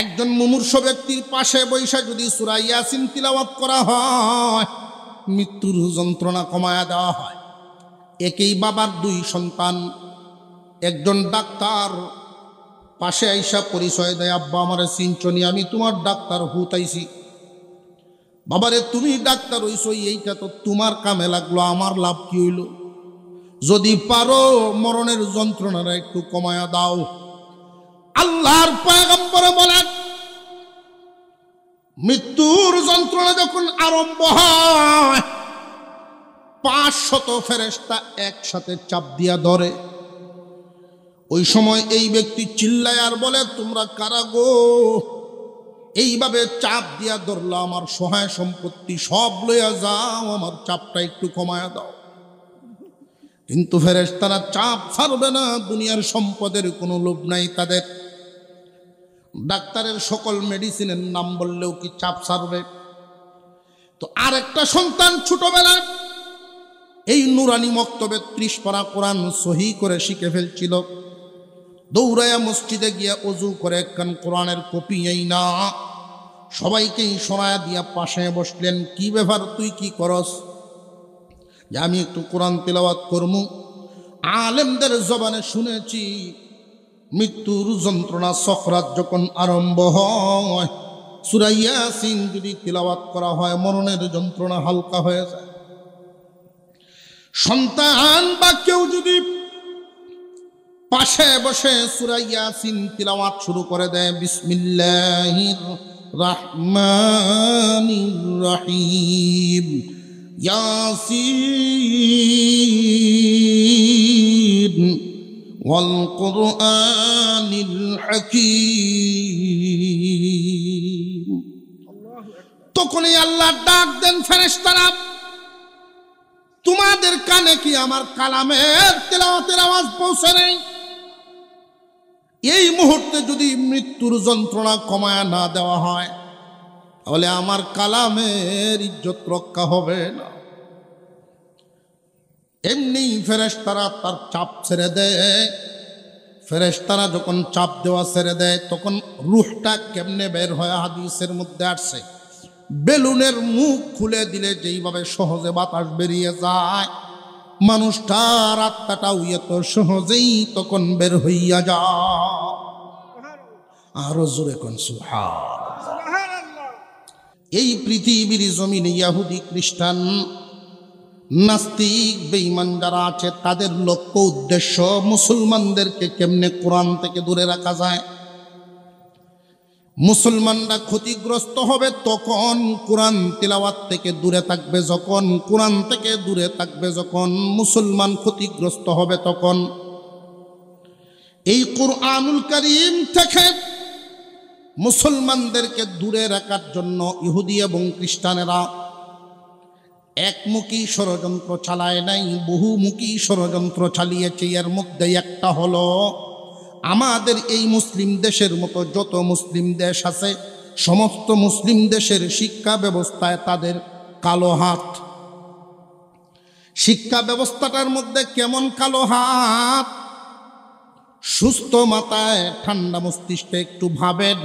একজন মুমূর্ষ ব্যক্তির পাশে বৈশা যদি সুরাইয়াসিন তিলাওয়াত করা হয় মৃত্যুর যন্ত্রণা কমায়া দেওয়া হয় একই বাবার দুই সন্তান একজন ডাক্তার পাশে আইসা পরিচয় দেয় আব্বা আমার সিঞ্চনী আমি তোমার ডাক্তার হুতাইছি বাবারে তুমি ডাক্তার হইছো এইটা তো তোমার কামে লাগলো আমার লাভ কি হইল যদি পারো মরণের যন্ত্রণারা একটু কমায়া দাও আল্লাহর পয়গম্বর বলেন মৃত্যুর যন্ত্রণা যখন আরম্ভ হয় পাঁচ শত ফেরেস্তা একসাথে চাপ দিয়া ধরে ওই সময় এই ব্যক্তি চিল্লায় আর বলে তোমরা কারা গো এইভাবে চাপ দিয়া ধরলো আমার সহায় সম্পত্তি সব লইয়া যাও আমার চাপটা একটু কমায়া দাও কিন্তু ফেরেস্তারা চাপ ছাড়বে না দুনিয়ার সম্পদের কোনো লোভ নাই তাদের ডাক্তারের সকল মেডিসিনের নাম বললেও কি চাপ সারবে তো আর একটা সন্তান ছোটবেলায় এই নুরানি মক্তবে ত্রিশ পারা কোরআন সহি করে শিখে ফেলছিল দৌড়াইয়া মসজিদে গিয়া অজু করে একখান কোরআনের কপি এই না সবাইকেই সরায়া দিয়া পাশে বসলেন কি ব্যাপার তুই কি করস যে আমি একটু কোরআন তেলাওয়াত করমু আলেমদের জবানে শুনেছি মৃত্যুর যন্ত্রণা সফরাত যখন আরম্ভ হয় সুরাইয়া সিং যদি তিলাবাত করা হয় মরণের যন্ত্রণা হালকা হয়ে যায় সন্তান বা কেউ যদি পাশে বসে সুরাইয়া সিং তিলাওয়াত শুরু করে দেয় বিসমিল্লাহ রহমান রহিম ইয়াসিন والقرآن الحكيم তখনই আল্লাহ ডাক দেন ফেরেশতারা তোমাদের কানে কি আমার কালামের তেলাওয়াতের আওয়াজ পৌঁছে নেই এই মুহূর্তে যদি মৃত্যুর যন্ত্রণা কমায় না দেওয়া হয় তাহলে আমার কালামের ইজ্জত রক্ষা হবে না এমনি ফেরেশতারা তার চাপ ছেড়ে দেয় ফেরেস্তারা যখন চাপ দেওয়া ছেড়ে দেয় তখন রুহটা কেমনে বের হয় হাদিসের মধ্যে আসছে বেলুনের মুখ খুলে দিলে যেইভাবে সহজে বাতাস বেরিয়ে যায় মানুষটার আত্মাটা উইয়ে তো সহজেই তখন বের হইয়া যা আরো জোরে কোন এই পৃথিবীর জমিনে ইয়াহুদি খ্রিস্টান নাস্তিক বেঈমান যারা আছে তাদের লক্ষ্য উদ্দেশ্য মুসলমানদেরকে কেমনে কোরআন থেকে দূরে রাখা যায় মুসলমানরা ক্ষতিগ্রস্ত হবে তখন কোরআন তিলাওয়াত থেকে দূরে থাকবে যখন কোরআন থেকে দূরে থাকবে যখন মুসলমান ক্ষতিগ্রস্ত হবে তখন এই কোরআনুল করিম থেকে মুসলমানদেরকে দূরে রাখার জন্য ইহুদি এবং খ্রিস্টানেরা একমুখী ষড়যন্ত্র চালায় নাই বহুমুখী ষড়যন্ত্র চালিয়েছে এর মধ্যে একটা হলো আমাদের এই মুসলিম দেশের মতো যত মুসলিম দেশ আছে সমস্ত মুসলিম দেশের শিক্ষা ব্যবস্থায় তাদের কালো হাত শিক্ষা ব্যবস্থাটার মধ্যে কেমন কালো হাত সুস্থ মাথায় ঠান্ডা মস্তিষ্কে একটু ভাবেন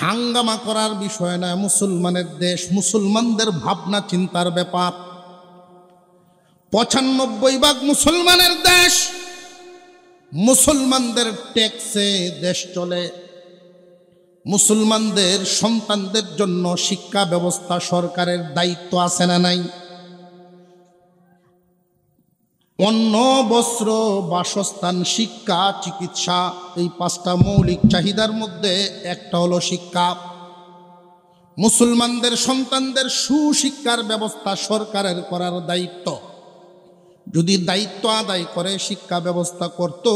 হাঙ্গামা করার বিষয় নয় মুসলমানের দেশ মুসলমানদের ভাবনা চিন্তার ব্যাপার পঁচানব্বই ভাগ মুসলমানের দেশ মুসলমানদের ট্যাক্সে দেশ চলে মুসলমানদের সন্তানদের জন্য শিক্ষা ব্যবস্থা সরকারের দায়িত্ব আছে না নাই অন্ন বস্ত্র বাসস্থান শিক্ষা চিকিৎসা এই পাঁচটা মৌলিক চাহিদার মধ্যে একটা হলো শিক্ষা মুসলমানদের সন্তানদের সুশিক্ষার ব্যবস্থা সরকারের করার দায়িত্ব যদি দায়িত্ব আদায় করে শিক্ষা ব্যবস্থা করত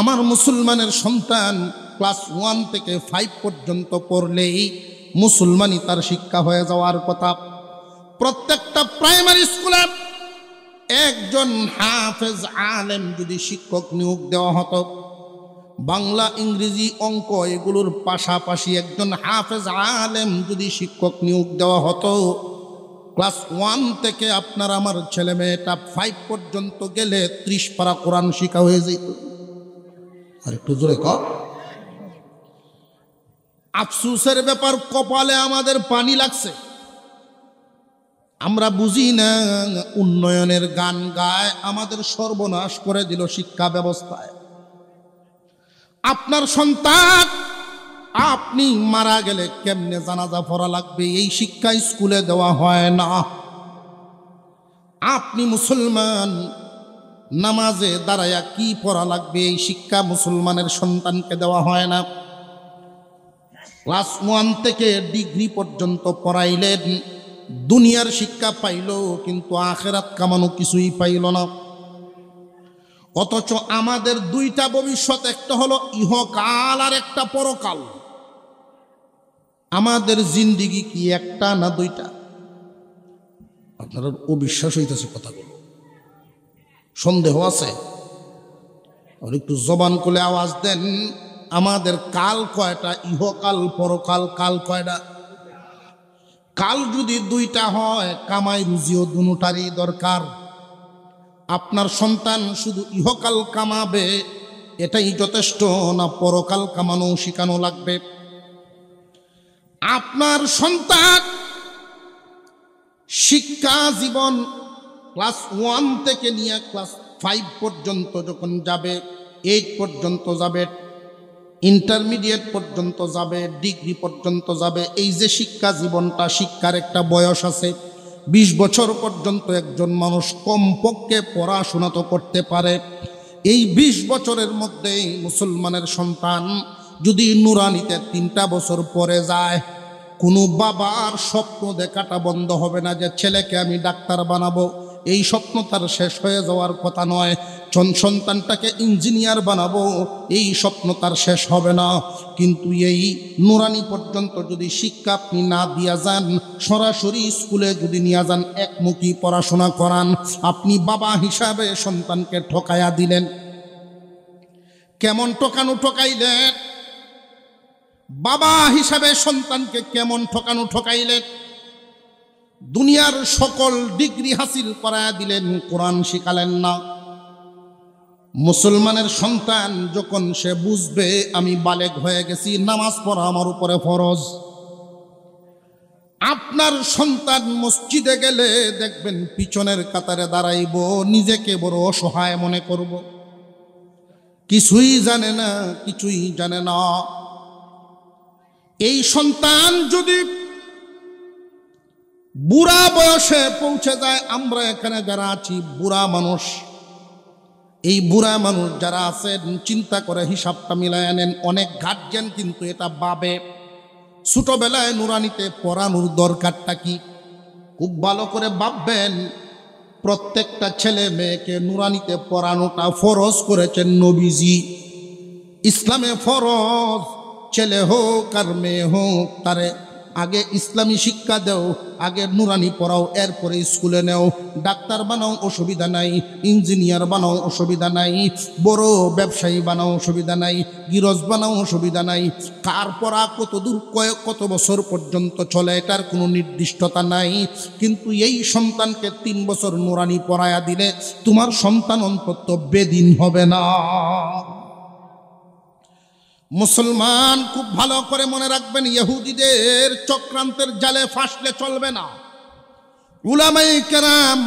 আমার মুসলমানের সন্তান ক্লাস ওয়ান থেকে ফাইভ পর্যন্ত পড়লেই মুসলমানই তার শিক্ষা হয়ে যাওয়ার কথা প্রত্যেকটা প্রাইমারি স্কুলে একজন হাফেজ আলেম যদি শিক্ষক নিয়োগ দেওয়া হতো বাংলা ইংরেজি অঙ্ক এগুলোর পাশাপাশি একজন হাফেজ আলেম যদি শিক্ষক নিয়োগ দেওয়া হতো ক্লাস ওয়ান থেকে আপনার আমার ছেলে মেয়েটা ফাইভ পর্যন্ত গেলে ত্রিশ পারা কোরআন শিখা হয়ে যেত আর একটু জোরে আফসুসের ব্যাপার কপালে আমাদের পানি লাগছে আমরা বুঝি না উন্নয়নের গান গায় আমাদের সর্বনাশ করে দিল শিক্ষা ব্যবস্থায় আপনার সন্তান আপনি মারা গেলে কেমনে জানাজা পড়া লাগবে এই শিক্ষা স্কুলে দেওয়া হয় না আপনি মুসলমান নামাজে দাঁড়ায়া কি পড়া লাগবে এই শিক্ষা মুসলমানের সন্তানকে দেওয়া হয় না ক্লাস ওয়ান থেকে ডিগ্রি পর্যন্ত পড়াইলেন দুনিয়ার শিক্ষা পাইল কিন্তু আখেরাত কামানো কিছুই পাইল না অথচ আমাদের দুইটা ভবিষ্যৎ একটা হলো ইহকাল আর একটা পরকাল আমাদের জিন্দিগি কি একটা না দুইটা আপনার অবিশ্বাস হইতেছে কথাগুলো সন্দেহ আছে আর একটু জবান কোলে আওয়াজ দেন আমাদের কাল কয়টা ইহকাল পরকাল কাল কয়টা কাল যদি দুইটা হয় কামাই রুজিও দুটারই দরকার আপনার সন্তান শুধু ইহকাল কামাবে এটাই যথেষ্ট না পরকাল কামানো শিখানো লাগবে আপনার সন্তান শিক্ষা জীবন ক্লাস ওয়ান থেকে নিয়ে ক্লাস ফাইভ পর্যন্ত যখন যাবে এইট পর্যন্ত যাবে ইন্টারমিডিয়েট পর্যন্ত যাবে ডিগ্রি পর্যন্ত যাবে এই যে শিক্ষা জীবনটা শিক্ষার একটা বয়স আছে ২০ বছর পর্যন্ত একজন মানুষ কমপক্ষে পড়াশোনা তো করতে পারে এই ২০ বছরের মধ্যেই মুসলমানের সন্তান যদি নুরানিতে তিনটা বছর পরে যায় কোনো বাবার স্বপ্ন দেখাটা বন্ধ হবে না যে ছেলেকে আমি ডাক্তার বানাবো এই স্বপ্ন তার শেষ হয়ে যাওয়ার কথা নয় চন সন্তানটাকে ইঞ্জিনিয়ার বানাবো এই স্বপ্ন তার শেষ হবে না কিন্তু এই নুরানি পর্যন্ত যদি শিক্ষা আপনি না দিয়া যান সরাসরি স্কুলে যদি নিয়ে যান একমুখী পড়াশোনা করান আপনি বাবা হিসাবে সন্তানকে ঠকাইয়া দিলেন কেমন ঠকানো ঠকাইলেন বাবা হিসাবে সন্তানকে কেমন ঠকানো ঠকাইলেন দুনিয়ার সকল ডিগ্রি হাসিল করায় দিলেন কোরআন শিখালেন না মুসলমানের সন্তান যখন সে বুঝবে আমি বালেক হয়ে গেছি নামাজ পড়া আমার উপরে ফরজ আপনার সন্তান মসজিদে গেলে দেখবেন পিছনের কাতারে দাঁড়াইব নিজেকে বড় অসহায় মনে করব কিছুই জানে না কিছুই জানে না এই সন্তান যদি বুড়া বয়সে পৌঁছে যায় আমরা এখানে যারা আছি বুড়া মানুষ এই বুড়া মানুষ যারা আছে চিন্তা করে হিসাবটা মিলায় আনেন অনেক গার্জেন কিন্তু এটা বাবে ছোটোবেলায় নুরানিতে পড়ানোর দরকারটা কি খুব ভালো করে ভাববেন প্রত্যেকটা ছেলে মেয়েকে নুরানিতে পড়ানোটা ফরজ করেছেন নবীজি ইসলামে ফরজ ছেলে হোক আর মেয়ে হোক তারে আগে ইসলামী শিক্ষা দেও আগে নুরানি পড়াও এরপরে স্কুলে নেও ডাক্তার বানাও অসুবিধা নাই ইঞ্জিনিয়ার বানাও অসুবিধা নাই বড় ব্যবসায়ী বানাও অসুবিধা নাই গিরজ বানাও অসুবিধা নাই কার পড়া কত দূর কয়েক কত বছর পর্যন্ত চলে এটার কোনো নির্দিষ্টতা নাই কিন্তু এই সন্তানকে তিন বছর নুরানি পড়ায়া দিলে তোমার সন্তান অন্তত বেদিন হবে না মুসলমান খুব ভালো করে মনে রাখবেন ইহুদিদের চক্রান্তের জালে ফাঁসলে চলবে না উলামাই কেরাম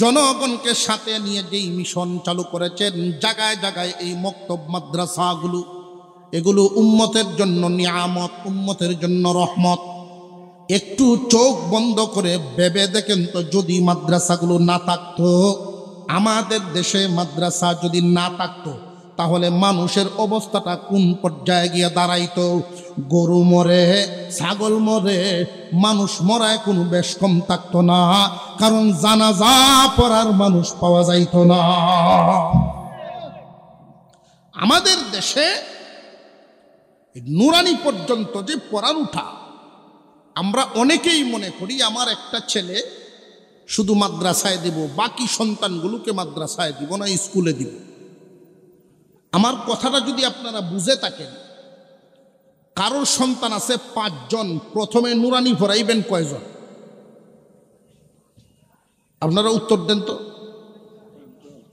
জনগণকে সাথে নিয়ে যেই মিশন চালু করেছেন জায়গায় জায়গায় এই মক্তব মাদ্রাসাগুলো এগুলো উম্মতের জন্য নিয়ামত উম্মতের জন্য রহমত একটু চোখ বন্ধ করে ভেবে দেখেন তো যদি মাদ্রাসাগুলো না থাকতো আমাদের দেশে মাদ্রাসা যদি না থাকতো তাহলে মানুষের অবস্থাটা কোন পর্যায়ে গিয়ে দাঁড়াইতো গরু মরে ছাগল মরে মানুষ মরায় কোনো বেশ কম থাকত না কারণ জানাজা পড়ার মানুষ পাওয়া যাইত না আমাদের দেশে নুরানি পর্যন্ত যে পড়ার উঠা আমরা অনেকেই মনে করি আমার একটা ছেলে শুধু মাদ্রাসায় দেব বাকি সন্তানগুলোকে মাদ্রাসায় দিব না স্কুলে দিব আমার কথাটা যদি আপনারা বুঝে থাকেন কারোর সন্তান আছে পাঁচজন প্রথমে নুরানি ভরাইবেন কয়জন আপনারা উত্তর দেন তো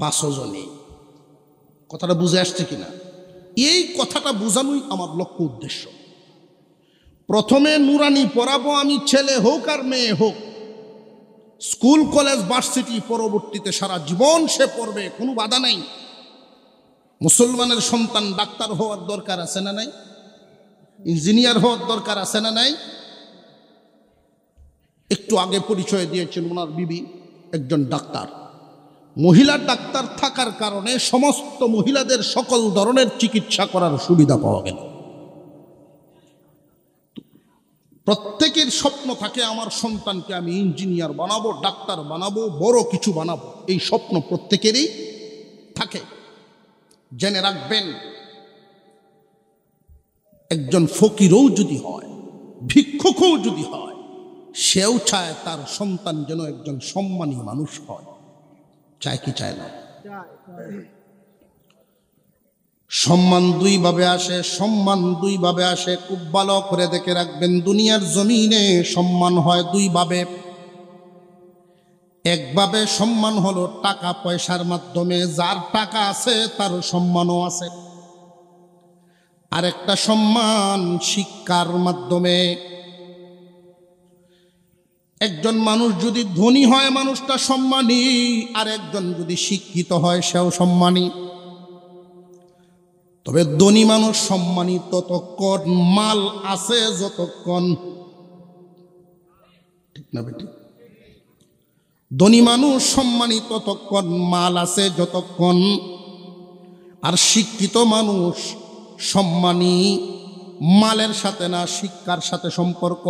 পাঁচজনই কথাটা বুঝে আসছে কিনা এই কথাটা বোঝানোই আমার লক্ষ্য উদ্দেশ্য প্রথমে নুরানি পড়াবো আমি ছেলে হোক আর মেয়ে হোক স্কুল কলেজ ভার্সিটি পরবর্তীতে সারা জীবন সে পড়বে কোনো বাধা নাই মুসলমানের সন্তান ডাক্তার হওয়ার দরকার আছে না নাই ইঞ্জিনিয়ার হওয়ার দরকার আছে না নাই একটু আগে পরিচয় দিয়েছেন ওনার বিবি একজন ডাক্তার মহিলা ডাক্তার থাকার কারণে সমস্ত মহিলাদের সকল ধরনের চিকিৎসা করার সুবিধা পাওয়া গেল প্রত্যেকের স্বপ্ন থাকে আমার সন্তানকে আমি ইঞ্জিনিয়ার বানাবো ডাক্তার বানাবো বড় কিছু বানাবো এই স্বপ্ন প্রত্যেকেরই জেনে রাখবেন একজন ফকিরও যদি হয় ভিক্ষুকও যদি হয় সেও চায় তার সন্তান যেন একজন সম্মানী মানুষ হয় চায় কি চায় না সম্মান দুইভাবে আসে সম্মান দুইভাবে আসে খুব ভালো করে দেখে রাখবেন দুনিয়ার জমিনে সম্মান হয় দুইভাবে একভাবে সম্মান হলো টাকা পয়সার মাধ্যমে যার টাকা আছে তার সম্মানও আছে আরেকটা সম্মান শিক্ষার মাধ্যমে একজন মানুষ যদি ধনী হয় মানুষটা সম্মানী আর একজন যদি শিক্ষিত হয় সেও সম্মানী তবে ধনী মানুষ সম্মানী ততক্ষণ মাল আছে যতক্ষণ ঠিক না বেটি ধনী মানুষ সম্মানী ততক্ষণ মাল আছে যতক্ষণ আর শিক্ষিত মানুষ সম্মানী মালের সাথে না শিক্ষার সাথে সম্পর্ক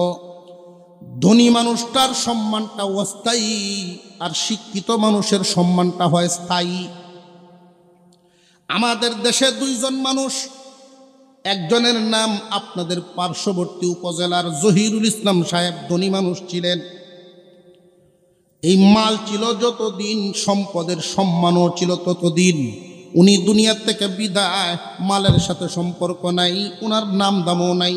ধনী মানুষটার সম্মানটা অস্থায়ী আর শিক্ষিত মানুষের সম্মানটা হয় স্থায়ী আমাদের দেশে দুইজন মানুষ একজনের নাম আপনাদের পার্শ্ববর্তী উপজেলার জহিরুল ইসলাম সাহেব ধনী মানুষ ছিলেন এই মাল ছিল যতদিন সম্পদের সম্মানও ছিল ততদিন উনি দুনিয়ার থেকে বিদায় মালের সাথে সম্পর্ক নাই উনার নাম দামও নাই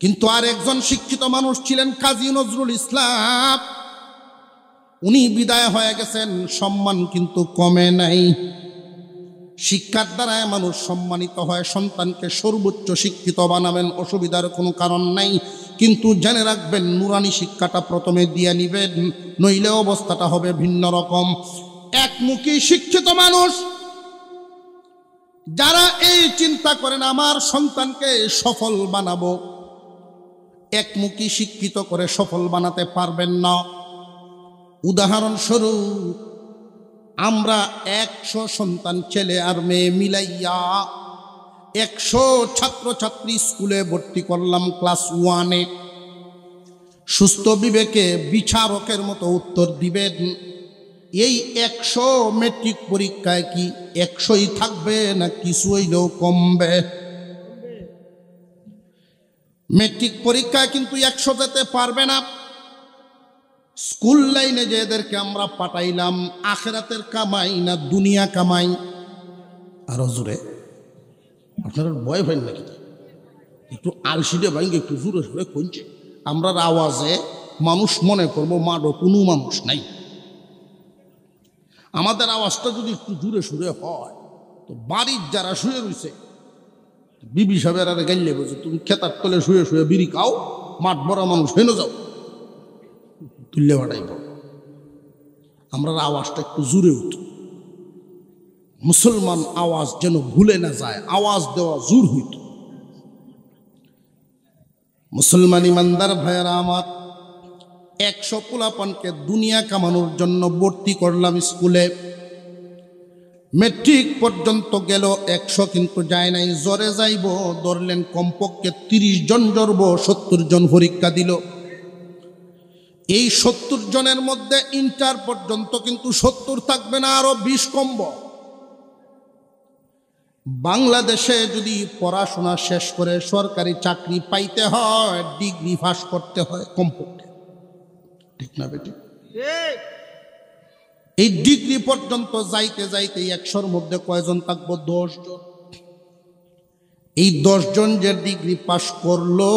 কিন্তু আর একজন শিক্ষিত মানুষ ছিলেন কাজী নজরুল ইসলাম উনি বিদায় হয়ে গেছেন সম্মান কিন্তু কমে নাই শিক্ষার দ্বারায় মানুষ সম্মানিত হয় সন্তানকে সর্বোচ্চ শিক্ষিত বানাবেন অসুবিধার কোনো কারণ নাই কিন্তু জেনে রাখবেন নুরানি শিক্ষাটা প্রথমে দিয়ে নিবেন নইলে অবস্থাটা হবে ভিন্ন রকম একমুখী শিক্ষিত মানুষ যারা এই চিন্তা করেন আমার সন্তানকে সফল বানাবো একমুখী শিক্ষিত করে সফল বানাতে পারবেন না উদাহরণস্বরূপ আমরা একশো সন্তান ছেলে আর মেয়ে মিলাইয়া একশো ছাত্রছাত্রী স্কুলে ভর্তি করলাম ক্লাস ওয়ানে সুস্থ বিবেকে বিচারকের মতো উত্তর দিবেন এই একশো মেট্রিক পরীক্ষায় কি একশোই থাকবে না কিছু হইলেও কমবে মেট্রিক পরীক্ষায় কিন্তু একশো যেতে পারবে না স্কুল লাইনে এদেরকে আমরা পাঠাইলাম আখেরাতের কামাই না দুনিয়া কামাই আরো জুড়ে আপনার ভয় ভাই নাকি একটু আলসিডে ভাঙ্গে একটু জোরে জোরে কইছে আমরার আওয়াজে মানুষ মনে করবো মাডো কোনো মানুষ নাই আমাদের আওয়াজটা যদি একটু জোরে সুরে হয় তো বাড়ির যারা শুয়ে রয়েছে বিবি সাহেবের আর গাইলে বলছে তুমি খেতার তলে শুয়ে শুয়ে বিড়ি খাও মাঠ বড় মানুষ হেনে যাও তুললে বাটাইব আমরা আওয়াজটা একটু জোরে উঠতো মুসলমান আওয়াজ যেন ভুলে না যায় আওয়াজ দেওয়া জোর হইত মুসলমান ইমানদার ভাইয়েরা আমার একশো পোলাপনকে দুনিয়া কামানোর জন্য ভর্তি করলাম স্কুলে মেট্রিক পর্যন্ত গেল একশো কিন্তু যায় নাই জ্বরে যাইব ধরলেন কমপক্ষে তিরিশ জন জরব সত্তর জন পরীক্ষা দিল এই সত্তর জনের মধ্যে ইন্টার পর্যন্ত কিন্তু সত্তর থাকবে না আরও বিশ কমব বাংলাদেশে যদি পড়াশোনা শেষ করে সরকারি চাকরি পাইতে হয় ডিগ্রি পাস করতে হয় কমপক্ষে ঠিক না বেটি এই ডিগ্রি পর্যন্ত যাইতে যাইতে একশোর মধ্যে কয়জন থাকবো দশজন এই দশজন যে ডিগ্রি পাস করলো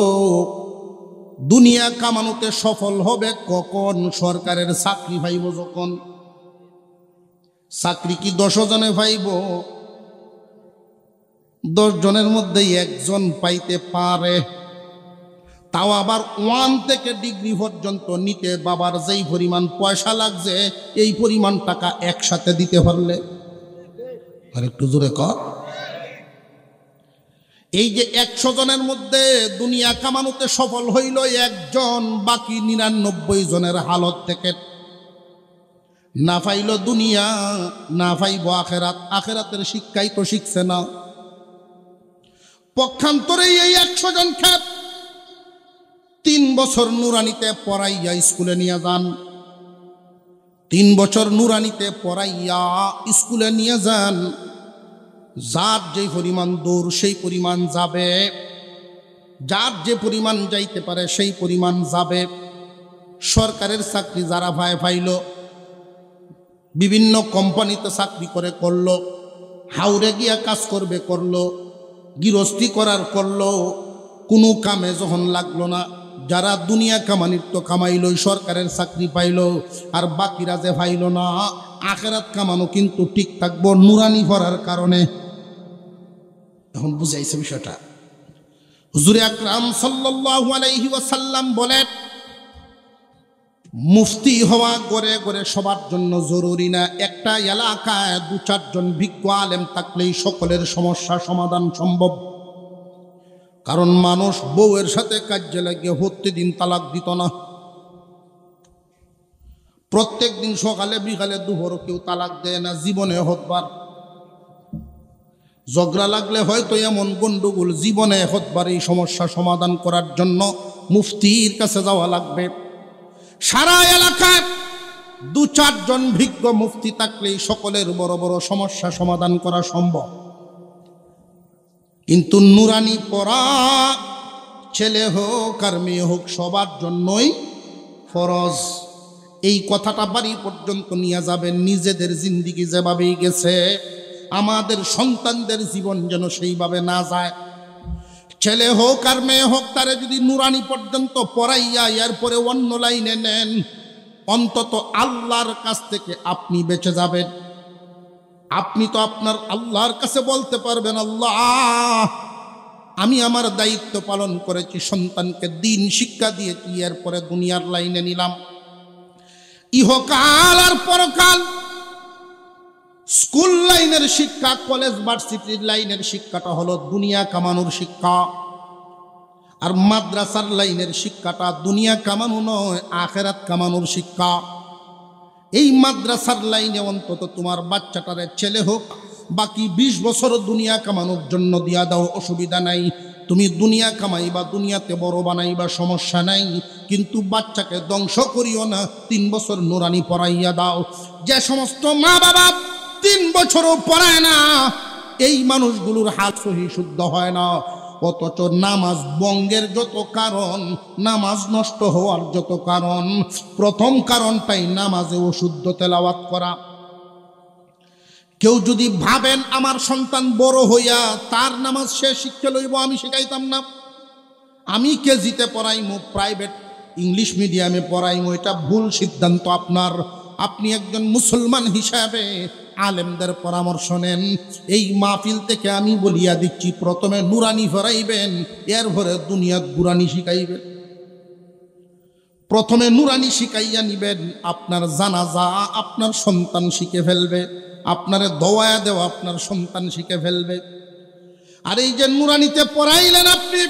দুনিয়া কামানোতে সফল হবে কখন সরকারের চাকরি ভাইব যখন চাকরি কি দশ জনে পাইব দশ জনের মধ্যে একজন পাইতে পারে তাও আবার ওয়ান থেকে ডিগ্রি পর্যন্ত নিতে বাবার যেই পরিমাণ পয়সা লাগছে এই পরিমাণ টাকা একসাথে দিতে পারলে একটু জোরে কর এই যে একশো জনের মধ্যে দুনিয়া কামানোতে সফল হইল একজন বাকি নিরানব্বই জনের হালত থেকে না ফাইল দুনিয়া না ফাইব আখেরাত আখেরাতের শিক্ষাই তো শিখছে না পক্ষান্তরে এই একশো জন খ্যাপ তিন বছর নুরানিতে পড়াইয়া স্কুলে নিয়ে যান তিন বছর নুরানিতে পড়াইয়া স্কুলে নিয়ে যান যার যে পরিমাণ দৌড় সেই পরিমাণ যাবে যার যে পরিমাণ যাইতে পারে সেই পরিমাণ যাবে সরকারের চাকরি যারা ভাই ভাইল বিভিন্ন কোম্পানিতে চাকরি করে করলো হাওড়ে গিয়া কাজ করবে করলো গৃহস্থী করার করলো কোনো কামে যখন লাগলো না যারা দুনিয়া কামানির তো কামাইল সরকারের চাকরি পাইল আর বাকিরা যে পাইল না আখেরাত কামানো কিন্তু ঠিক থাকবো নুরানি করার কারণে এখন বুঝাইছে বিষয়টা হুজুরে আকরাম সাল্লাহ আলাইহি ওয়াসাল্লাম বলেন মুফতি হওয়া গড়ে গড়ে সবার জন্য জরুরি না একটা এলাকায় দু চারজন ভিক্ষু আলেম থাকলেই সকলের সমস্যা সমাধান সম্ভব কারণ মানুষ বউয়ের সাথে কাজে লাগিয়ে দিন তালাক দিত না প্রত্যেক দিন সকালে বিকালে দুপুর কেউ তালাক দেয় না জীবনে হতবার ঝগড়া লাগলে হয়তো এমন গণ্ডগোল জীবনে হতবার এই সমস্যা সমাধান করার জন্য মুফতির কাছে যাওয়া লাগবে সারা এলাকায় দু চারজন ভিজ্ঞ মুফতি থাকলেই সকলের বড় বড় সমস্যা সমাধান করা সম্ভব কিন্তু নুরানি পড়া ছেলে হোক আর মেয়ে হোক সবার জন্যই ফরজ এই কথাটা বাড়ি পর্যন্ত নিয়ে যাবেন নিজেদের জিন্দিগি যেভাবেই গেছে আমাদের সন্তানদের জীবন যেন সেইভাবে না যায় ছেলে হোক আর মেয়ে হোক তারে যদি নুরানি পর্যন্ত পড়াইয়া এরপরে অন্য লাইনে নেন অন্তত আল্লাহর কাছ থেকে আপনি বেঁচে যাবেন আপনি তো আপনার আল্লাহর কাছে বলতে পারবেন আল্লাহ আমি আমার দায়িত্ব পালন করেছি সন্তানকে দিন শিক্ষা দিয়েছি এরপরে দুনিয়ার লাইনে নিলাম ইহকাল আর পরকাল স্কুল লাইনের শিক্ষা কলেজ ভার্সিটি লাইনের শিক্ষাটা হলো দুনিয়া কামানোর শিক্ষা আর মাদ্রাসার লাইনের শিক্ষাটা দুনিয়া কামানো নয় আখেরাত কামানোর শিক্ষা এই মাদ্রাসার লাইনে অন্তত তোমার বাচ্চাটারে ছেলে হোক বাকি ২০ বছর দুনিয়া কামানোর জন্য দিয়া দাও অসুবিধা নাই তুমি দুনিয়া কামাই বা দুনিয়াতে বড় বানাই বা সমস্যা নাই কিন্তু বাচ্চাকে ধ্বংস করিও না তিন বছর নোরানি পড়াইয়া দাও যে সমস্ত মা বাবা তিন বছরও পড়ায় না এই মানুষগুলোর হাত সহি শুদ্ধ হয় না অথচ নামাজ বঙ্গের যত কারণ নামাজ নষ্ট হওয়ার যত কারণ প্রথম কারণটাই নামাজে অশুদ্ধ তেলাওয়াত করা কেউ যদি ভাবেন আমার সন্তান বড় হইয়া তার নামাজ সে শিক্ষা লইব আমি শেখাইতাম না আমি কে জিতে পড়াইমু প্রাইভেট ইংলিশ মিডিয়ামে পড়াইমু এটা ভুল সিদ্ধান্ত আপনার আপনি একজন মুসলমান হিসাবে আলেমদের পরামর্শ নেন এই মাহফিল থেকে আমি বলিয়া দিচ্ছি প্রথমে নুরানি ফেরাইবেন এরপরে দুনিয়া গুরানি শিখাইবেন প্রথমে নুরানি শিখাইয়া নিবেন আপনার জানাজা আপনার সন্তান শিখে ফেলবে আপনার দোয়া দেওয়া আপনার সন্তান শিখে ফেলবে আর এই যে নুরানিতে পড়াইলেন আপনি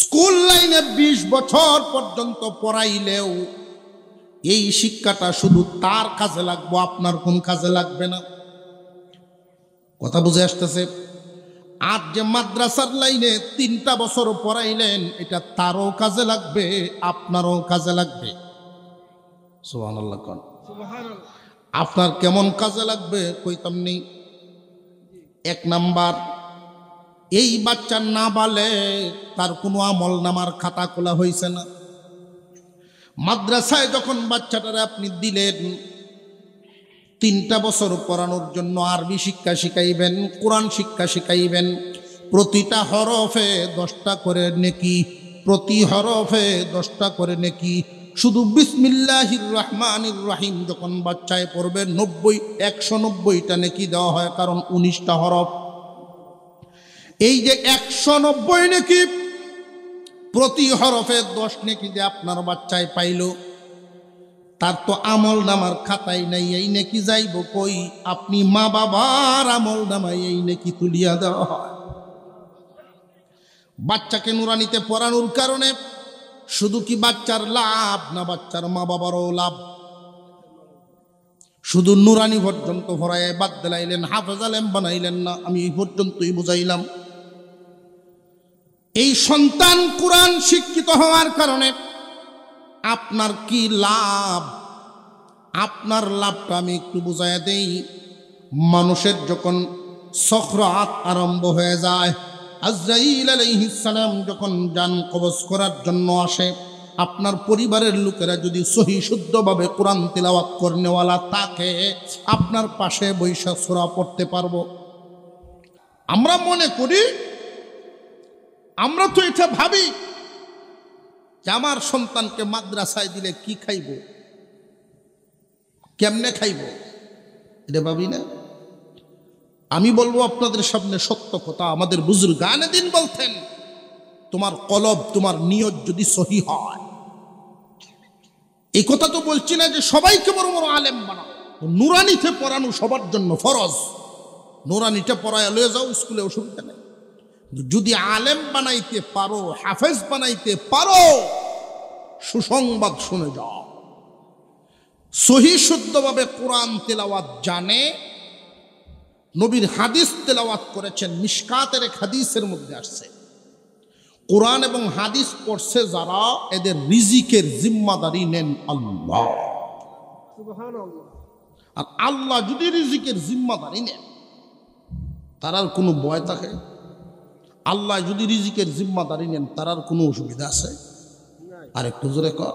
স্কুল লাইনে ২০ বছর পর্যন্ত পড়াইলেও এই শিক্ষাটা শুধু তার কাজে লাগবো আপনার কোন কাজে লাগবে না কথা বুঝে আসতেছে আর যে মাদ্রাসার লাইনে তিনটা বছর পড়াইলেন এটা তারও কাজে লাগবে আপনারও কাজে লাগবে আপনার কেমন কাজে লাগবে কইতাম নেই এক নাম্বার এই বাচ্চা না বলে তার কোনো আমল নামার খাতা খোলা হয়েছে না মাদ্রাসায় যখন বাচ্চাটারে আপনি দিলেন তিনটা বছর পড়ানোর জন্য আরবি শিক্ষা শিখাইবেন কোরআন শিক্ষা শিখাইবেন প্রতিটা হরফে দশটা করে নেকি প্রতি হরফে দশটা করে নেকি শুধু বিসমিল্লাহির রহমানির রাহিম যখন বাচ্চায় পড়বে নব্বই একশো নব্বইটা নেকি দেওয়া হয় কারণ উনিশটা হরফ এই যে একশো নব্বই নেকি প্রতি হরফে দশ নেকি যে আপনার বাচ্চায় পাইল তার তো আমল নামার খাতাই নাই এই নেকি যাইব কই আপনি মা বাবার আমল নামাই এই নেকি তুলিয়া দেওয়া হয় বাচ্চাকে নুরানিতে পড়ানোর কারণে শুধু কি বাচ্চার লাভ না বাচ্চার মা বাবারও লাভ শুধু নুরানি পর্যন্ত ভরায় বাদ দিলাইলেন হাফেজ আলেম বানাইলেন না আমি এই পর্যন্তই বুঝাইলাম এই সন্তান কোরআন শিক্ষিত হওয়ার কারণে আপনার কি লাভ আপনার লাভটা আমি একটু বুঝাইয়া দেই মানুষের যখন আত আরম্ভ হয়ে যায় আজরাইল আলাইহিসালাম যখন যান কবচ করার জন্য আসে আপনার পরিবারের লোকেরা যদি সহি শুদ্ধভাবে কোরআন তিলাওয়াত করনেওয়ালা তাকে আপনার পাশে বৈশাখ সোরা পড়তে পারবো আমরা মনে করি আমরা তো এটা ভাবি যে আমার সন্তানকে মাদ্রাসায় দিলে কি খাইব কেমনে খাইব এটা ভাবি না আমি বলবো আপনাদের সামনে সত্য কথা আমাদের বুজুর গানে দিন বলতেন তোমার কলব তোমার নিয়ত যদি সহি হয় এই কথা তো বলছি না যে সবাইকে বড় বড় আলেম বানাও নুরানিতে পড়ানো সবার জন্য ফরজ নুরানিতে পড়ায় লয়ে যাও স্কুলে অসুবিধা নেই যদি আলেম বানাইতে পারো হাফেজ বানাইতে পারো সুসংবাদ শুনে যাও সহি শুদ্ধভাবে কোরআন তেলাওয়াত জানে নবীর হাদিস তেলাওয়াত করেছেন মিসকাতের এক হাদিসের মধ্যে আসছে কোরআন এবং হাদিস পড়ছে যারা এদের রিজিকের জিম্মাদারি নেন আল্লাহ আর আল্লাহ যদি রিজিকের জিম্মাদারি নেন তার আর কোনো ভয় থাকে আল্লাহ যদি রিজিকের জিম্মাদারি নেন তার আর কোনো অসুবিধা আছে আর একটু জোরে কর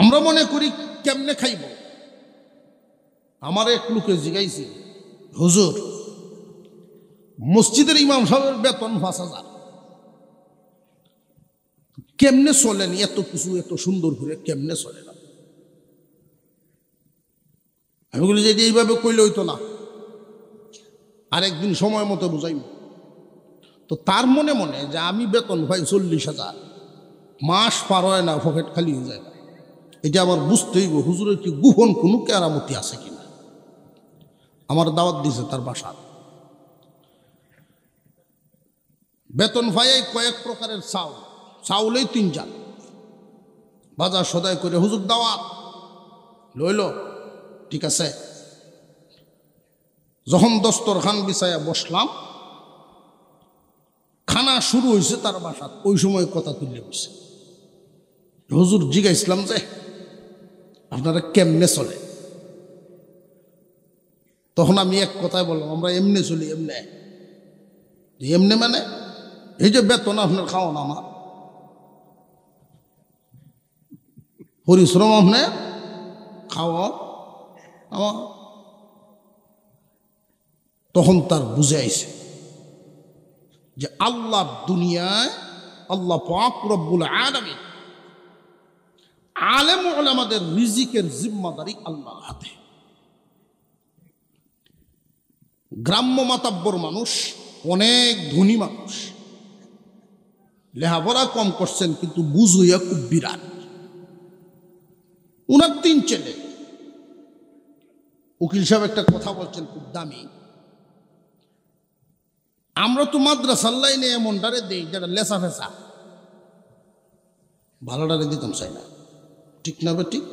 আমরা মনে করি কেমনে খাইব আমার এক লোকে জিগাইছে হুজুর মসজিদের ইমাম সাহেবের বেতন পাঁচ হাজার কেমনে চলেন এত কিছু এত সুন্দর করে কেমনে চলে না আমি বলি যে এইভাবে কইলে হইতো না আরেকদিন সময় মতো বুঝাইব তো তার মনে মনে যে আমি বেতন ভাই চল্লিশ হাজার মাস পার হয় না পকেট খালি হয়ে যায় এটা আমার বুঝতেই হুজুরের কি গুহন কোনো কেরামতি আছে কিনা আমার দাওয়াত দিছে তার বাসা বেতন ভাইয়াই কয়েক প্রকারের চাউল চাউলেই তিন চাল বাজার সদায় করে হুজুর দাওয়াত লইল ঠিক আছে যখন দস্তরখান বিছায়া বসলাম খানা শুরু হয়েছে তার বাসাত ওই সময় কথা তুলে বসে হজুর জিগাইছিলাম যে আপনারা কেমনে চলে তখন আমি এক কথায় বললাম আমরা এমনি চলি এমনে এমনি মানে এই যে বেতন আপনার খাওয়ান আমার পরিশ্রম আপনার খাওয়া আমার তখন তার বুঝে আইছে যে আল্লাহ দুনিয়ায় আল্লাহ পাক আলমী আলেম আমাদের রিজিকের জিম্মাদারি আল্লাহর হাতে গ্রাম্য মাতাব্বর মানুষ অনেক ধনী মানুষ লেহাপড়া কম করছেন কিন্তু বুঝুইয়া খুব বিরাট উনার তিন ছেলে উকিল সাহেব একটা কথা বলছেন খুব দামি আমরা তো মাদ্রাসার এমন ডারে দিই যেটা লেসা ফেসা ডারে দিতাম চাই না ঠিক না বে ঠিক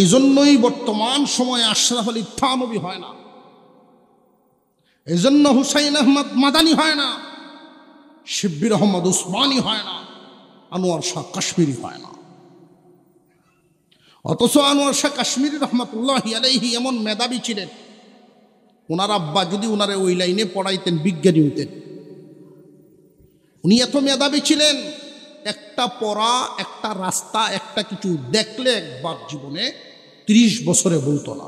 এই জন্যই বর্তমান সময়ে আশরাফ আলী থানবী হয় না এই জন্য হুসাইন আহমদ মাদানি হয় না শিব্বির আহমদ উসমানি হয় না আনোয়ার শাহ কাশ্মীরি হয় না অথচ আনোয়ার শাহ কাশ্মীর রহমতুল্লাহ আলাইহি এমন মেধাবী ছিলেন ওনার আব্বা যদি ওনারে ওই লাইনে পড়াইতেন বিজ্ঞানী হইতেন উনি এত মেধাবী ছিলেন একটা পড়া একটা রাস্তা একটা কিছু দেখলে একবার জীবনে ত্রিশ বছরে বলতো না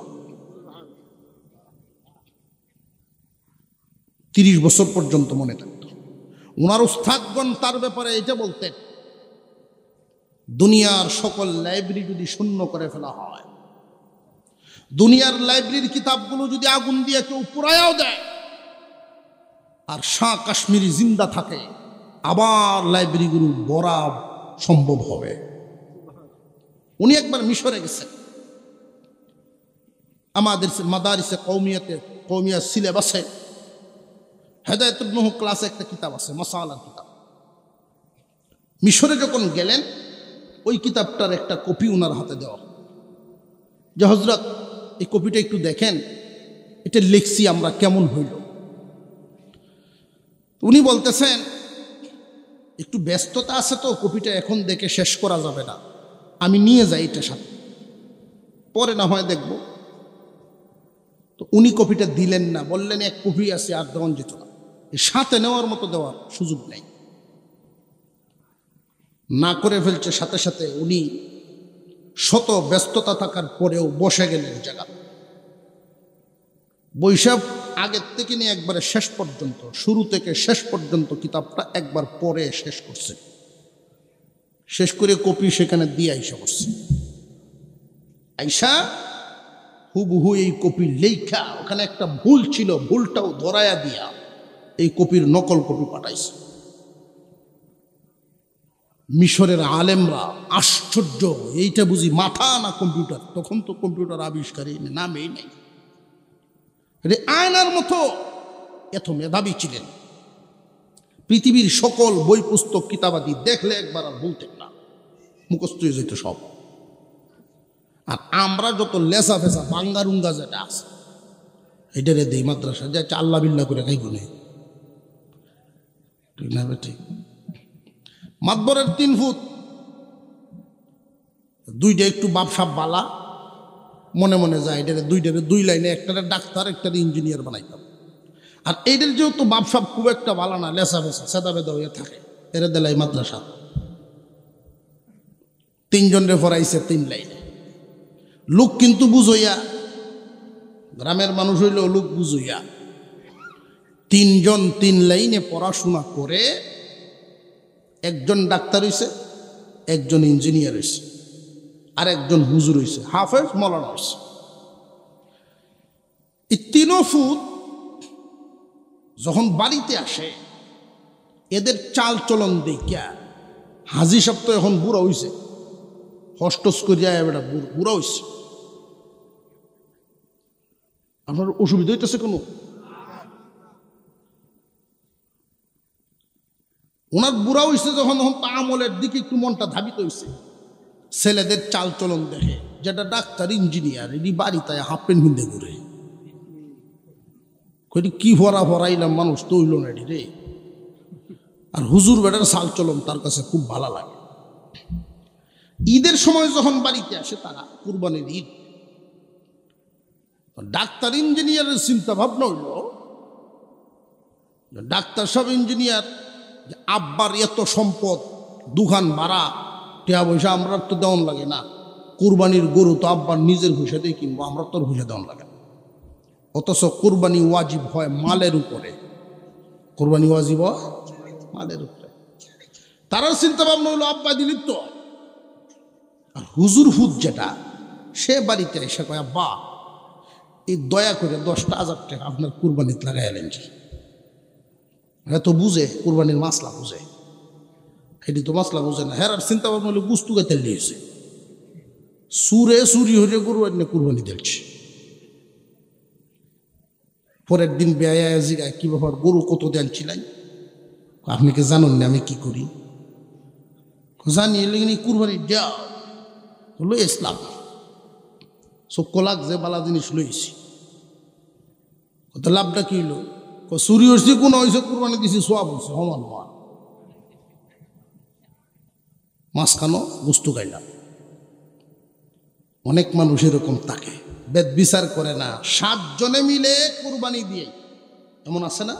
তিরিশ বছর পর্যন্ত মনে থাকত ওনার উস্তাদগণ তার ব্যাপারে এটা বলতেন দুনিয়ার সকল লাইব্রেরি যদি শূন্য করে ফেলা হয় দুনিয়ার লাইব্রেরির কিতাবগুলো যদি আগুন দিয়ে কেউ পুরায়াও দেয় আর শাহ কাশ্মীরি জিন্দা থাকে আবার লাইব্রেরিগুলো বরা সম্ভব হবে উনি একবার মিশরে গেছেন আমাদের মাদারিসে কৌমিয়াতে কৌমিয়া সিলেবাসে হেদায়তুল্লহ ক্লাসে একটা কিতাব আছে মশালার কিতাব মিশরে যখন গেলেন ওই কিতাবটার একটা কপি ওনার হাতে দেওয়া যে হজরত এই কপিটা একটু দেখেন এটা লিখছি আমরা কেমন হইল উনি বলতেছেন একটু ব্যস্ততা আছে তো কপিটা এখন দেখে শেষ করা যাবে না আমি নিয়ে যাই এটা সাথে পরে না হয় দেখব তো উনি কপিটা দিলেন না বললেন এক কপি আছে আর দেওয়ান যেত না সাথে নেওয়ার মতো দেওয়ার সুযোগ নেই না করে ফেলছে সাথে সাথে উনি শত ব্যস্ততা থাকার পরেও বসে গেলেন জায়গা বৈশাখ আগের থেকে নিয়ে একবারে শেষ পর্যন্ত শুরু থেকে শেষ পর্যন্ত কিতাবটা একবার পরে শেষ করছে শেষ করে কপি সেখানে দিয়ে আইসা করছে আইসা হুবহু এই কপির লেখা ওখানে একটা ভুল ছিল ভুলটাও ধরায়া দিয়া এই কপির নকল কপি পাঠাইছে মিশরের আলেমরা আশ্চর্য এইটা বুঝি মাথা না কম্পিউটার তখন তো কম্পিউটার আবিষ্কারই নামেই নেই রে আয়নার মতো এত মেধাবী ছিলেন পৃথিবীর সকল বই পুস্তক কিতাবাদি দেখলে একবার আর বলতেন না মুখস্থ হয়ে যেত সব আর আমরা যত লেসা ফেসা বাঙ্গারুঙ্গা যেটা আছে রে দেই মাদ্রাসা যা আল্লাহ বিল্লা করে কাইব না না ঠিক মাতবরের তিন ফুট দুইটা একটু বাপসাপ বালা মনে মনে যায় এটারে দুইটারে দুই লাইনে একটারে ডাক্তার একটারে ইঞ্জিনিয়ার বানাইতাম আর এদের যেহেতু বাপসাপ খুব একটা বালা না লেসা ফেসা সেদা বেদা হয়ে থাকে এর দেলাই মাদ্রাসা তিনজন রেফার আইসে তিন লাইন লোক কিন্তু বুঝইয়া গ্রামের মানুষ হইলেও লোক বুঝইয়া তিনজন তিন লাইনে পড়াশোনা করে একজন ডাক্তার হয়েছে একজন ইঞ্জিনিয়ার হয়েছে আর একজন হুজুর হয়েছে হাফেজ মলানা হয়েছে এই তিনও ফুদ যখন বাড়িতে আসে এদের চাল চলন দেখিয়া হাজি তো এখন বুড়া হইছে হস্টস করিয়া বেটা বুড়া হইছে আপনার অসুবিধা হইতেছে কোনো ওনার বুড়া হয়েছে যখন তখন তা আমলের দিকে একটু মনটা ধাবিত হইছে ছেলেদের চাল চলন দেখে যেটা ডাক্তার ইঞ্জিনিয়ার এটি বাড়ি তাই হাফ প্যান্ট ভিন্দে ঘুরে কই কি ভরা ভরাইলাম মানুষ তো হইল না রে আর হুজুর বেটার চাল চলন তার কাছে খুব ভালো লাগে ঈদের সময় যখন বাড়িতে আসে তারা কুরবানির ঈদ ডাক্তার ইঞ্জিনিয়ারের চিন্তা ভাবনা হইল ডাক্তার সব ইঞ্জিনিয়ার আব্বার এত সম্পদ দুখান মারা টেয়া পয়সা আমরা তো দেওয়ান লাগে না কুরবানির গরু তো আব্বার নিজের দিয়ে কিনবো আমরা তোর হুসা দেওয়ান লাগে না অথচ কোরবানি ওয়াজিব হয় মালের উপরে কোরবানি ওয়াজিব হয় মালের উপরে তারার চিন্তা ভাবনা হলো আব্বা দিলিপ তো আর হুজুর হুদ যেটা সে বাড়িতে এসে কয় আব্বা এই দয়া করে দশটা হাজার টাকা আপনার কুরবানিতে লাগাইলেন যে হ্যাঁ তো বুঝে কুরবানির মাসলা বুঝে এটি তো মাসলা বুঝে না হেরার চিন্তা ভাবনা হলে গুস্তু গেতে লিয়েছে সুরে সুরি হয়ে কুরবানি কুরবানি দিচ্ছে পরের দিন বেয়া জিগায় কী ব্যাপার গরু কত দেন ছিলাই আপনি কি জানুন না আমি কি করি জানি এলে কুরবানি দেওয়া হলো ইসলাম সব কলাক যে বালা জিনিস লইছি কত লাভটা কি হলো চুরি হয়েছে কোন হয়েছে কোরবানি দিছি সব হয়েছে সমান হওয়া মাছ খানো বস্তু গাইলাম অনেক মানুষ এরকম তাকে বেদ বিচার করে না সাতজনে মিলে কোরবানি দিয়ে এমন আছে না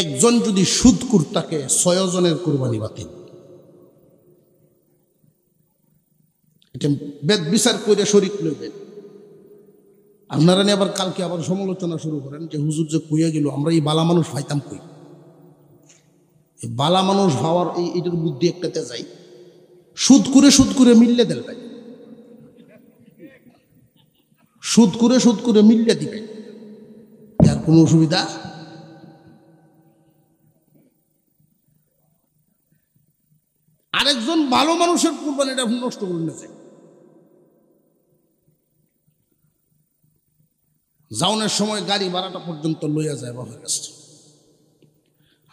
একজন যদি সুদ কুর্তাকে ছয়জনের কোরবানি বাতিল এটা বেদ বিচার করে শরিক লইবেন আপনারা নিয়ে আবার কালকে আবার সমালোচনা শুরু করেন যে হুজুর যে কইয়া গেল আমরা এই বালা মানুষ পাইতাম কই এই বালা মানুষ হওয়ার এই এটার বুদ্ধি একটাতে যাই সুদ করে সুদ করে মিললে দেন ভাই সুদ করে সুদ করে মিললে দিবে আর কোনো অসুবিধা আরেকজন ভালো মানুষের কুরবানিটা নষ্ট করে নিয়েছে যাওনের সময় গাড়ি ভাড়াটা পর্যন্ত লইয়া যায় বাবার কাছে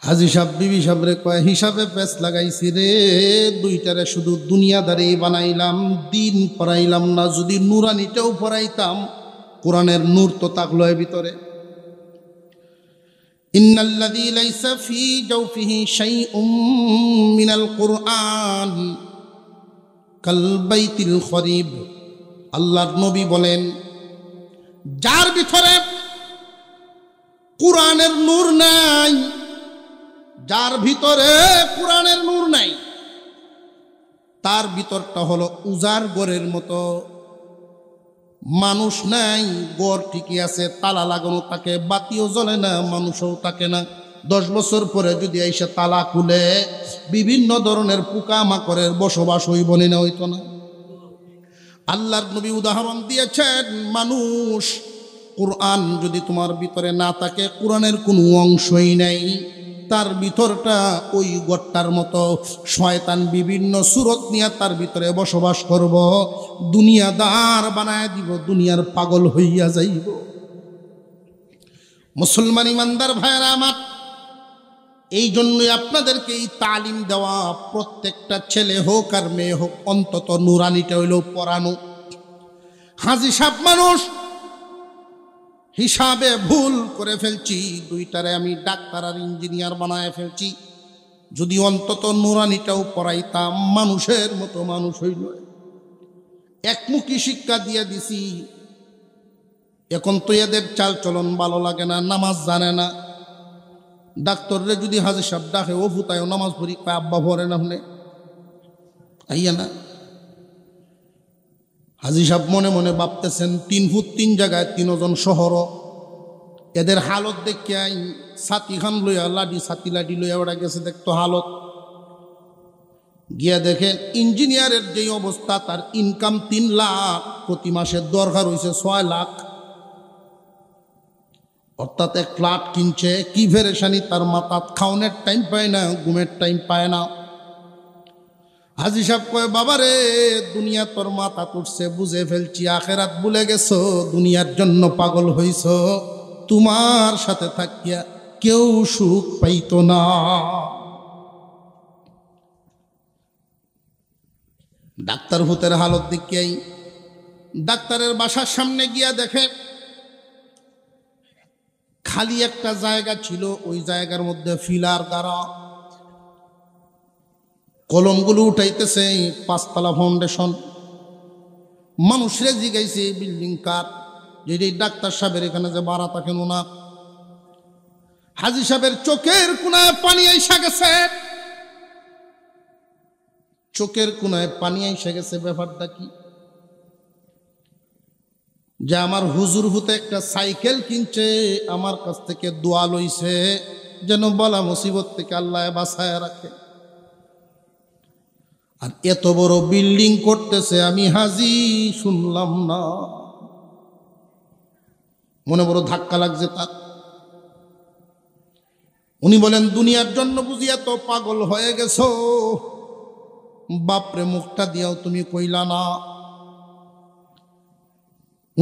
হাজি সাহেব বিবি সাহেব রে কয় হিসাবে প্যাঁচ লাগাইছি রে দুইটারে শুধু দুনিয়াদারি বানাইলাম দিন পড়াইলাম না যদি নুরানিটাও পড়াইতাম কোরআনের নূর তো তাক লয় ভিতরে ইন্নাল্লাযী লাইসা ফি জাওফিহি শাইউম মিনাল কুরআন কাল বাইতিল খরিব আল্লাহর নবী বলেন যার ভিতরে কোরআনের নূর নাই যার ভিতরে কোরআনের নূর নাই তার ভিতরটা হলো উজার গড়ের মতো মানুষ নাই গড় ঠিকই আছে তালা লাগানো তাকে বাতিও জ্বলে না মানুষও তাকে না দশ বছর পরে যদি এসে তালা খুলে বিভিন্ন ধরনের পোকা মাকড়ের বসবাস হইব না হইতো না আল্লাহর নবী উদাহরণ দিয়েছেন মানুষ কোরআন যদি তোমার ভিতরে না থাকে কোরআনের কোনো অংশই নেই তার ভিতরটা ওই গোট্টার মতো শয়তান বিভিন্ন সুরত নিয়ে তার ভিতরে বসবাস করব দার বানায় দিব দুনিয়ার পাগল হইয়া যাইব মুসলমান ইমানদার ভাইয়েরা আমার এই জন্যই আপনাদেরকে এই তালিম দেওয়া প্রত্যেকটা ছেলে হোক আর মেয়ে হোক অন্তত নুরানিটা হইলেও পড়ানো হাজি সাপ মানুষ হিসাবে ভুল করে ফেলছি দুইটারে আমি ডাক্তার আর ইঞ্জিনিয়ার বানায় ফেলছি যদি অন্তত নুরানিটাও পড়াইতাম মানুষের মতো মানুষ হইল একমুখী শিক্ষা দিয়ে দিছি এখন তো এদের চাল চলন ভালো লাগে না নামাজ জানে না ডাক্তাররে যদি হাজির সাহেব ডাকে ও ফুতায় নামাজ পড়ি পায় আব্বা ভরে না হলে আইয়া না হাজির সাহেব মনে মনে ভাবতেছেন তিন ফুট তিন জায়গায় তিনজন শহর এদের হালত দেখে আই ছাতি খান লইয়া লাডি ছাতি লাডি লইয়া ওরা গেছে দেখতো হালত গিয়া দেখেন ইঞ্জিনিয়ারের যেই অবস্থা তার ইনকাম তিন লাখ প্রতি মাসের দরকার হয়েছে ছয় লাখ অর্থাৎ এক ফ্ল্যাট কিনছে কি ফেরেশানি তার মাথা খাওনের টাইম পায় না ঘুমের টাইম পায় না হাজি সাহেব কয় বাবারে দুনিয়া তোর মাথা তুটছে বুঝে ফেলছি আখেরাত ভুলে গেছো দুনিয়ার জন্য পাগল হইছ তোমার সাথে থাকিয়া কেউ সুখ পাইত না ডাক্তার হুতের হালত দেখিয়াই ডাক্তারের বাসার সামনে গিয়া দেখে খালি একটা জায়গা ছিল ওই জায়গার মধ্যে ফিলার দ্বারা কলমগুলো উঠাইতেছে পাঁচতলা ফাউন্ডেশন মানুষরে জিগাইছে এই বিল্ডিং কার যদি ডাক্তার সাহেবের এখানে যে বাড়া থাকেন ওনার হাজি সাহেবের চোখের কোনায় পানি আইসা গেছে চোখের কোনায় পানি আইসা গেছে ব্যাপারটা কি যে আমার হুজুর হুতে একটা সাইকেল কিনছে আমার কাছ থেকে দোয়া লইছে যেন বলা মুসিবত থেকে আল্লাহ বাসায় রাখে আর এত বড় বিল্ডিং করতেছে আমি হাজি শুনলাম না মনে বড় ধাক্কা লাগছে তার উনি বলেন দুনিয়ার জন্য বুঝি এত পাগল হয়ে গেছ বাপরে মুখটা দিয়াও তুমি কইলা না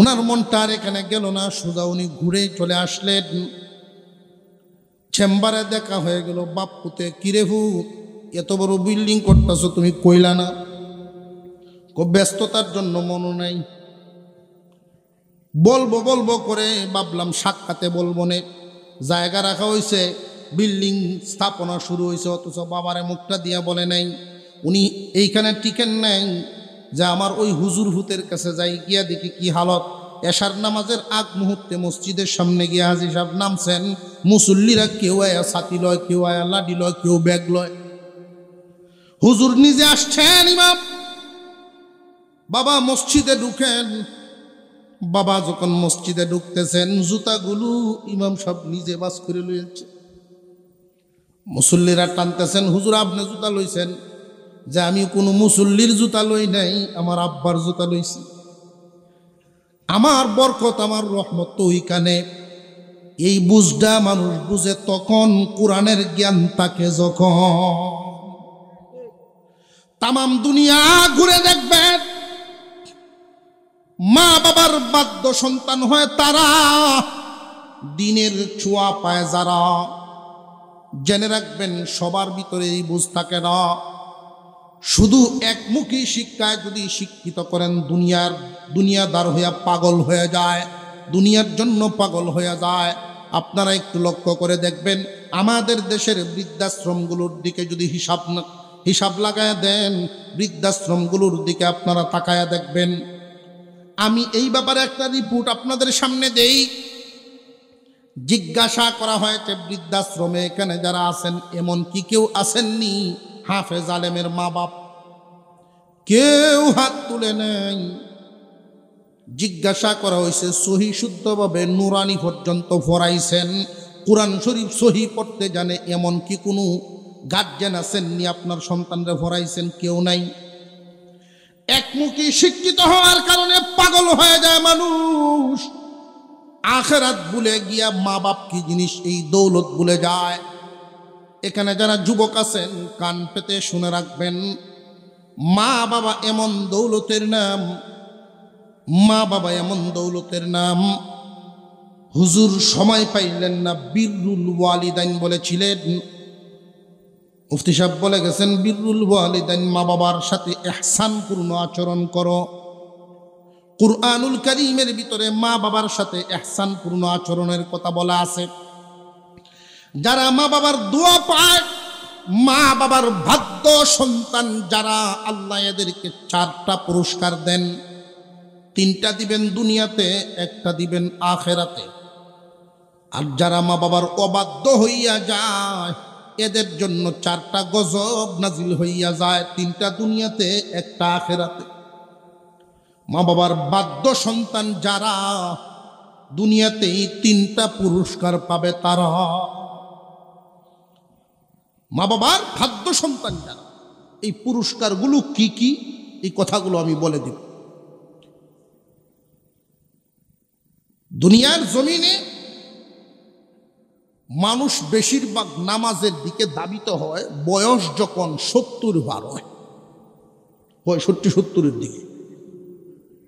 ওনার মনটা আর এখানে গেল না সোজা উনি ঘুরে চলে আসলেন চেম্বারে দেখা হয়ে গেল বাপ্পুতে কিরে হু এত বড় বিল্ডিং করতেছ তুমি কইলা না খুব ব্যস্ততার জন্য মনো নাই বলবো বলবো করে ভাবলাম সাক্ষাতে বলবো নে জায়গা রাখা হয়েছে বিল্ডিং স্থাপনা শুরু হয়েছে অথচ বাবারে মুখটা দিয়া বলে নাই উনি এইখানে টিকেন নেয় যে আমার ওই হুজুর হুতের কাছে যাই গিয়া দেখি কি হালত এশার নামাজের আগ মুহূর্তে মসজিদের সামনে গিয়া হাজি সাহেব নামছেন মুসল্লিরা কেউ আয়া ছাতি লয় কেউ আয়া লাডি লয় কেউ ব্যাগ লয় হুজুর নিজে আসছেন ইমাম বাবা মসজিদে ঢুকেন বাবা যখন মসজিদে ঢুকতেছেন জুতাগুলো ইমাম সব নিজে বাস করে লইয়াছে মুসল্লিরা টানতেছেন হুজুর আপনি জুতা লইছেন যে আমি কোনো মুসল্লির জুতা লই নাই আমার আব্বার জুতা লইছি আমার বরকত আমার রহমত তো ওইখানে এই বুঝটা মানুষ বুঝে তখন কোরআনের জ্ঞান তাকে যখন তামাম দুনিয়া ঘুরে দেখবেন মা বাবার বাদ্য সন্তান হয় তারা দিনের ছোঁয়া পায় যারা জেনে রাখবেন সবার ভিতরে এই বুঝ থাকে না শুধু একমুখী শিক্ষায় যদি শিক্ষিত করেন দুনিয়ার দুনিয়াদার হইয়া পাগল হয়ে যায় দুনিয়ার জন্য পাগল হয়ে যায় আপনারা একটু লক্ষ্য করে দেখবেন আমাদের দেশের বৃদ্ধাশ্রমগুলোর দিকে যদি হিসাব হিসাব লাগায় দেন বৃদ্ধাশ্রমগুলোর দিকে আপনারা তাকায়া দেখবেন আমি এই ব্যাপারে একটা রিপোর্ট আপনাদের সামনে দেই জিজ্ঞাসা করা হয়েছে বৃদ্ধাশ্রমে এখানে যারা আছেন এমন কি কেউ আসেননি হাফেজ আলেমের মা বাপ কেউ হাত তুলে নেই জিজ্ঞাসা করা হয়েছে সহি শুদ্ধভাবে নুরানি পর্যন্ত ফরাইছেন কোরআন শরীফ সহি পড়তে জানে এমন কি কোনো গার্জেন আছেন নি আপনার সন্তানরা ভরাইছেন কেউ নাই একমুখী শিক্ষিত হওয়ার কারণে পাগল হয়ে যায় মানুষ আখেরাত ভুলে গিয়া মা বাপ কি জিনিস এই দৌলত ভুলে যায় এখানে যারা যুবক আছেন কান পেতে শুনে রাখবেন মা বাবা এমন দৌলতের নাম মা বাবা এমন দৌলতের নাম হুজুর সময় পাইলেন না বীরুল ওয়ালিদাইন বলেছিলেন মুফতি সাহেব বলে গেছেন বীরুল ওয়ালিদাইন মা বাবার সাথে এহসানপূর্ণ আচরণ করো কুরআনুল করিমের ভিতরে মা বাবার সাথে এহসানপূর্ণ আচরণের কথা বলা আছে যারা মা বাবার দোয়া পায় মা বাবার ভাদ্য সন্তান যারা আল্লাহ এদেরকে চারটা পুরস্কার দেন তিনটা দিবেন দুনিয়াতে একটা দিবেন আখেরাতে আর যারা মা বাবার অবাধ্য হইয়া যায় এদের জন্য চারটা গজব নাজিল হইয়া যায় তিনটা দুনিয়াতে একটা আখেরাতে মা বাবার বাদ্য সন্তান যারা দুনিয়াতেই তিনটা পুরস্কার পাবে তারা মা বাবার খাদ্য সন্তান যারা এই পুরস্কারগুলো কি কি এই কথাগুলো আমি বলে দিব দুনিয়ার জমিনে মানুষ বেশিরভাগ নামাজের দিকে দাবিত হয় বয়স যখন সত্তর বার হয় পঁয়ষট্টি সত্তরের দিকে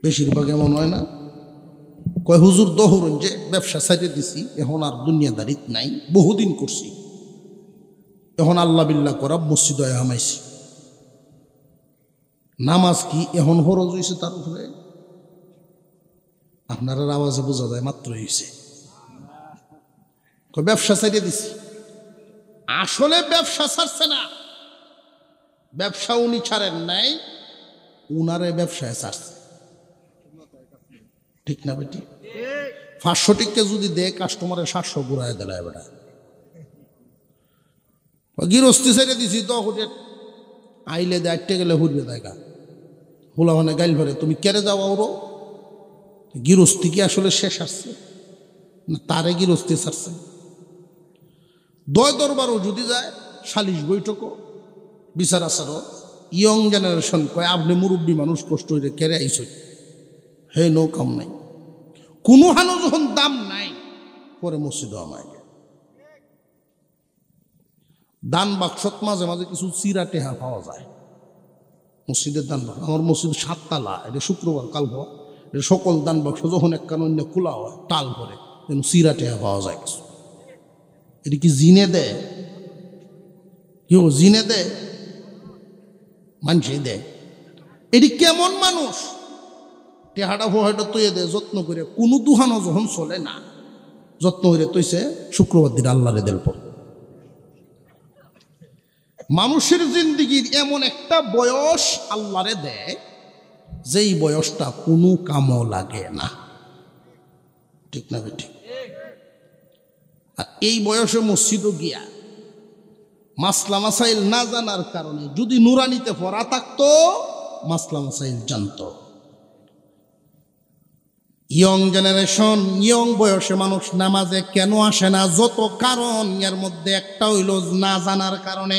বেশিরভাগ এমন হয় না কয় হুজুর দহরুন যে ব্যবসা সাইডে দিছি এখন আর দুনিয়াদারিত নাই বহুদিন করছি এখন আল্লাহ বিল্লা করা মসজিদ হামাইছি নামাজ কি এখন হরজ হয়েছে তার উপরে আপনার আওয়াজে বোঝা যায় মাত্র হয়েছে ব্যবসা ছাড়িয়ে দিছি আসলে ব্যবসা ছাড়ছে না ব্যবসা উনি ছাড়েন নাই উনারে ব্যবসায় ছাড়ছে ঠিক না বেটি পাঁচশো টিককে যদি দেয় কাস্টমারে সাতশো ঘুরায় দেয় বেটা গিরস্তি ছেড়ে দিছি তো হুটে আইলে দাঁড়তে গেলে হুটবে দেখা হুলা মানে গাইল ভরে তুমি কেড়ে যাও ওরও গিরস্তি কি আসলে শেষ আসছে না তারে গিরস্তি ছাড়ছে দয় দরবারও যদি যায় সালিশ বৈঠকও বিচার আচারও ইয়ং জেনারেশন কয় আপনি মুরব্বী মানুষ কষ্ট হইলে কেড়ে আইস হে কাম নাই কোনো হানো যখন দাম নাই পরে মসজিদ আমায় দান বাক্সত মাঝে মাঝে কিছু চিরা টেহা পাওয়া যায় মসজিদের দান বাক্স আমার মসজিদ সাততলা এটা শুক্রবার কাল হওয়া এটা সকল দান বাক্স যখন এক কারণ অন্য খোলা হয় টাল ভরে যেন চিরা টেহা পাওয়া যায় কিছু এটা কি জিনে দেয় কেউ জিনে দেয় মানুষে দেয় এটি কেমন মানুষ টেহাটা ভোহাটা তৈয়ে দেয় যত্ন করে কোনো দুহানো যখন চলে না যত্ন করে তৈছে শুক্রবার দিন আল্লাহরে পড়ে মানুষের জিন্দিগির এমন একটা বয়স আল্লাহরে দেয় যেই বয়সটা কোনো কামও লাগে না ঠিক না ঠিক আর এই বয়সে মসজিদও গিয়া মাসলা মাসাইল না জানার কারণে যদি নুরানিতে ফরা থাকতো মাসলা মাসাইল জানত ইয়ং জেনারেশন ইয়ং বয়সে মানুষ নামাজে কেন আসে না যত কারণ এর মধ্যে একটা হইল না জানার কারণে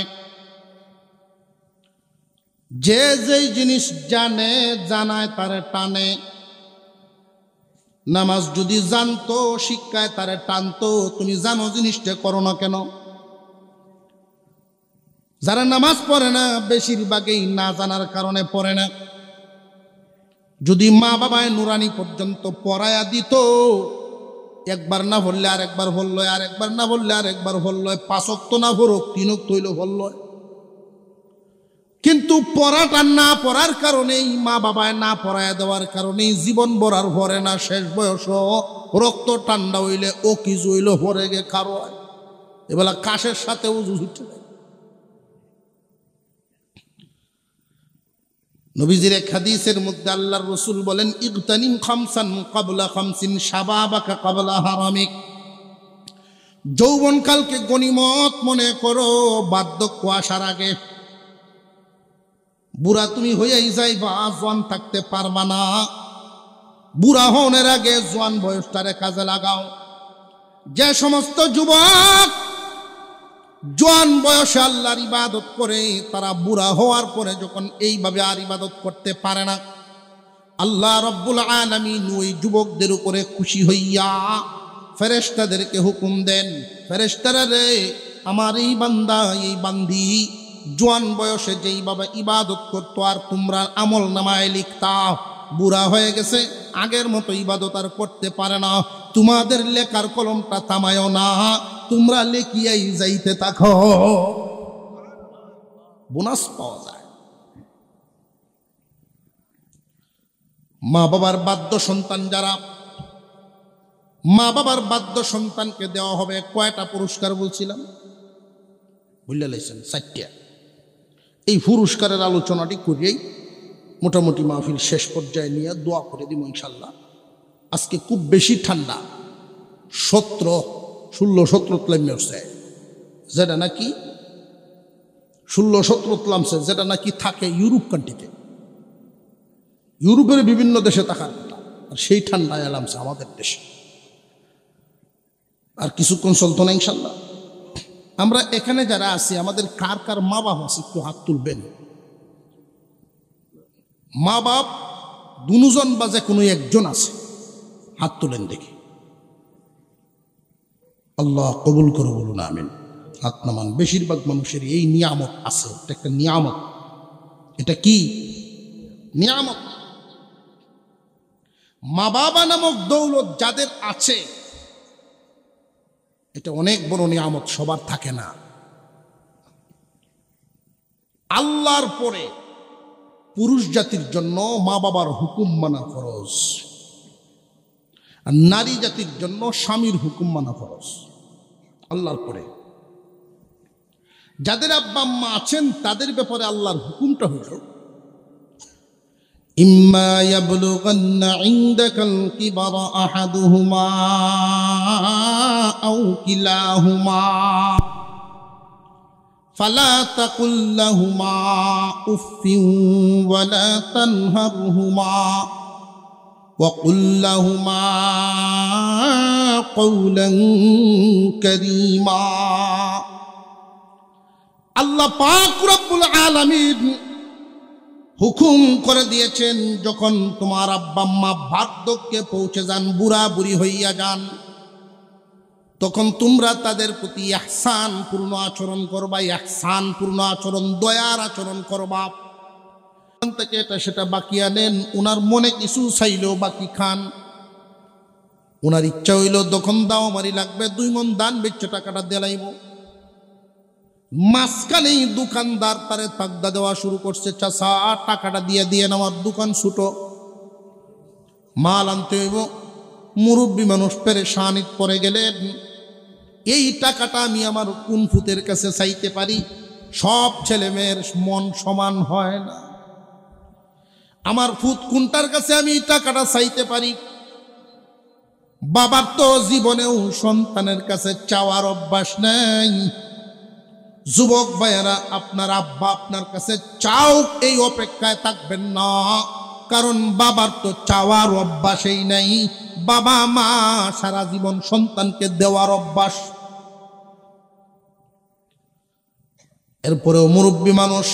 যে যেই জিনিস জানে জানায় তারে টানে নামাজ যদি জানতো শিক্ষায় তারে টানতো তুমি জানো জিনিসটা করো না কেন যারা নামাজ পড়ে না বেশিরভাগই না জানার কারণে পড়ে না যদি মা বাবায় নুরানি পর্যন্ত পড়ায়া দিত একবার না ভরলে আর একবার ভরলয় আর একবার না ভরলে আর একবার ভরলয় পাঁচক তো না ভরক তিনক তৈল ভরলয় কিন্তু পড়াটা না পড়ার কারণেই মা বাবায় না পড়ায় দেওয়ার কারণেই জীবন ভরার ভরে না শেষ বয়স রক্ত ঠান্ডা হইলে ও কি জইল ভরে গে কারো এবেলা কাশের সাথে উজু ছুটে নবীজির খাদিসের মধ্যে আল্লাহর রসুল বলেন ইকতানিম খামসান কাবলা খামসিন সাবাবাকা কাবলা হারামিক যৌবনকালকে গণিমত মনে করো বার্ধক্য আসার আগে বুড়া তুমি হইয়াই যাইবা জোয়ান থাকতে পারবা না বুড়া হনের আগে জোয়ান বয়সটারে কাজে লাগাও যে সমস্ত যুবক জোয়ান বয়সে আল্লাহর ইবাদত করে তারা বুড়া হওয়ার পরে যখন এইভাবে আর ইবাদত করতে পারে না আল্লাহ রব্বুল আলমিন ওই যুবকদের উপরে খুশি হইয়া ফেরেস্তাদেরকে হুকুম দেন ফেরেস্তারা রে আমার এই বান্দা এই বান্দি জোয়ান বয়সে যেইভাবে ইবাদত করতো আর তোমরা আমল নামায় লিখতা বুড়া হয়ে গেছে আগের মতো ইবাদত আর করতে পারে না তোমাদের লেখার কলমটা থামায় না তোমরা লেখিয়াই যাইতে থাকো বোনাস পাওয়া যায় মা বাবার বাদ্য সন্তান যারা মা বাবার বাদ্য সন্তানকে দেওয়া হবে কয়টা পুরস্কার বলছিলাম বুঝলে লাইছেন চারটিয়া এই পুরস্কারের আলোচনাটি করিয়েই মোটামুটি মাহফিল শেষ পর্যায়ে নিয়ে দোয়া করে দিব ইনশাল্লাহ আজকে খুব বেশি ঠান্ডা সত্র ষোলো সত্র তলামে উঠছে যেটা নাকি ষোলো সত্র তলামছে যেটা নাকি থাকে ইউরোপ কান্ট্রিতে ইউরোপের বিভিন্ন দেশে থাকার কথা আর সেই ঠান্ডায় এলামছে আমাদের দেশে আর কিছুক্ষণ চলতো না ইনশাল্লাহ আমরা এখানে যারা আছি আমাদের কার কার মা বাপ আছে একটু হাত তুলবেন মা বাপ দুজন বা যে কোনো একজন আছে হাত তুলেন দেখি আল্লাহ কবুল করো বলুন আমিন হাত নামান বেশিরভাগ মানুষের এই নিয়ামত আছে এটা একটা নিয়ামত এটা কি নিয়ামত মা বাবা নামক দৌলত যাদের আছে এটা অনেক বড় নিয়ামত সবার থাকে না আল্লাহর পরে পুরুষ জাতির জন্য মা বাবার হুকুম মানা ফরজ আর নারী জাতির জন্য স্বামীর হুকুম মানা ফরজ আল্লাহর পরে যাদের আব্বা আম্মা আছেন তাদের ব্যাপারে আল্লাহর হুকুমটা হইল إما يبلغن عندك الكبر أحدهما أو كلاهما فلا تقل لهما أف ولا تنهرهما وقل لهما قولا كريما الله পাক رب العالمين হুকুম করে দিয়েছেন যখন তোমার আব্বা মা বার্ধক্যে পৌঁছে যান বুড়া বুড়ি হইয়া যান তখন তোমরা তাদের প্রতি একসান পূর্ণ আচরণ করবা একসান পূর্ণ আচরণ দয়ার আচরণ করবা থেকে এটা সেটা বাকি আনেন ওনার মনে কিছু চাইলেও বাকি খান ওনার ইচ্ছা হইল দোকান দাও মারি লাগবে দুই মন দান বেচে টাকাটা দেলাইব মাঝখানেই দোকানদার তারে তাগদা দেওয়া শুরু করছে চাষা আর টাকাটা দিয়ে দিয়ে আমার দোকান ছুটো মাল আনতে হইব মুরব্বী মানুষ পেরে সানিত পরে গেলেন এই টাকাটা আমি আমার কুনফুতের কাছে চাইতে পারি সব ছেলেমেয়ের মন সমান হয় না আমার ফুত কোনটার কাছে আমি টাকাটা চাইতে পারি বাবার তো জীবনেও সন্তানের কাছে চাওয়ার অভ্যাস নেই যুবক ভাইয়েরা আপনার আব্বা আপনার কাছে চাও এই অপেক্ষায় থাকবেন না কারণ বাবার তো চাওয়ার অভ্যাসেই নাই বাবা মা সারা জীবন সন্তানকে দেওয়ার অভ্যাস এরপরেও মুরব্বী মানুষ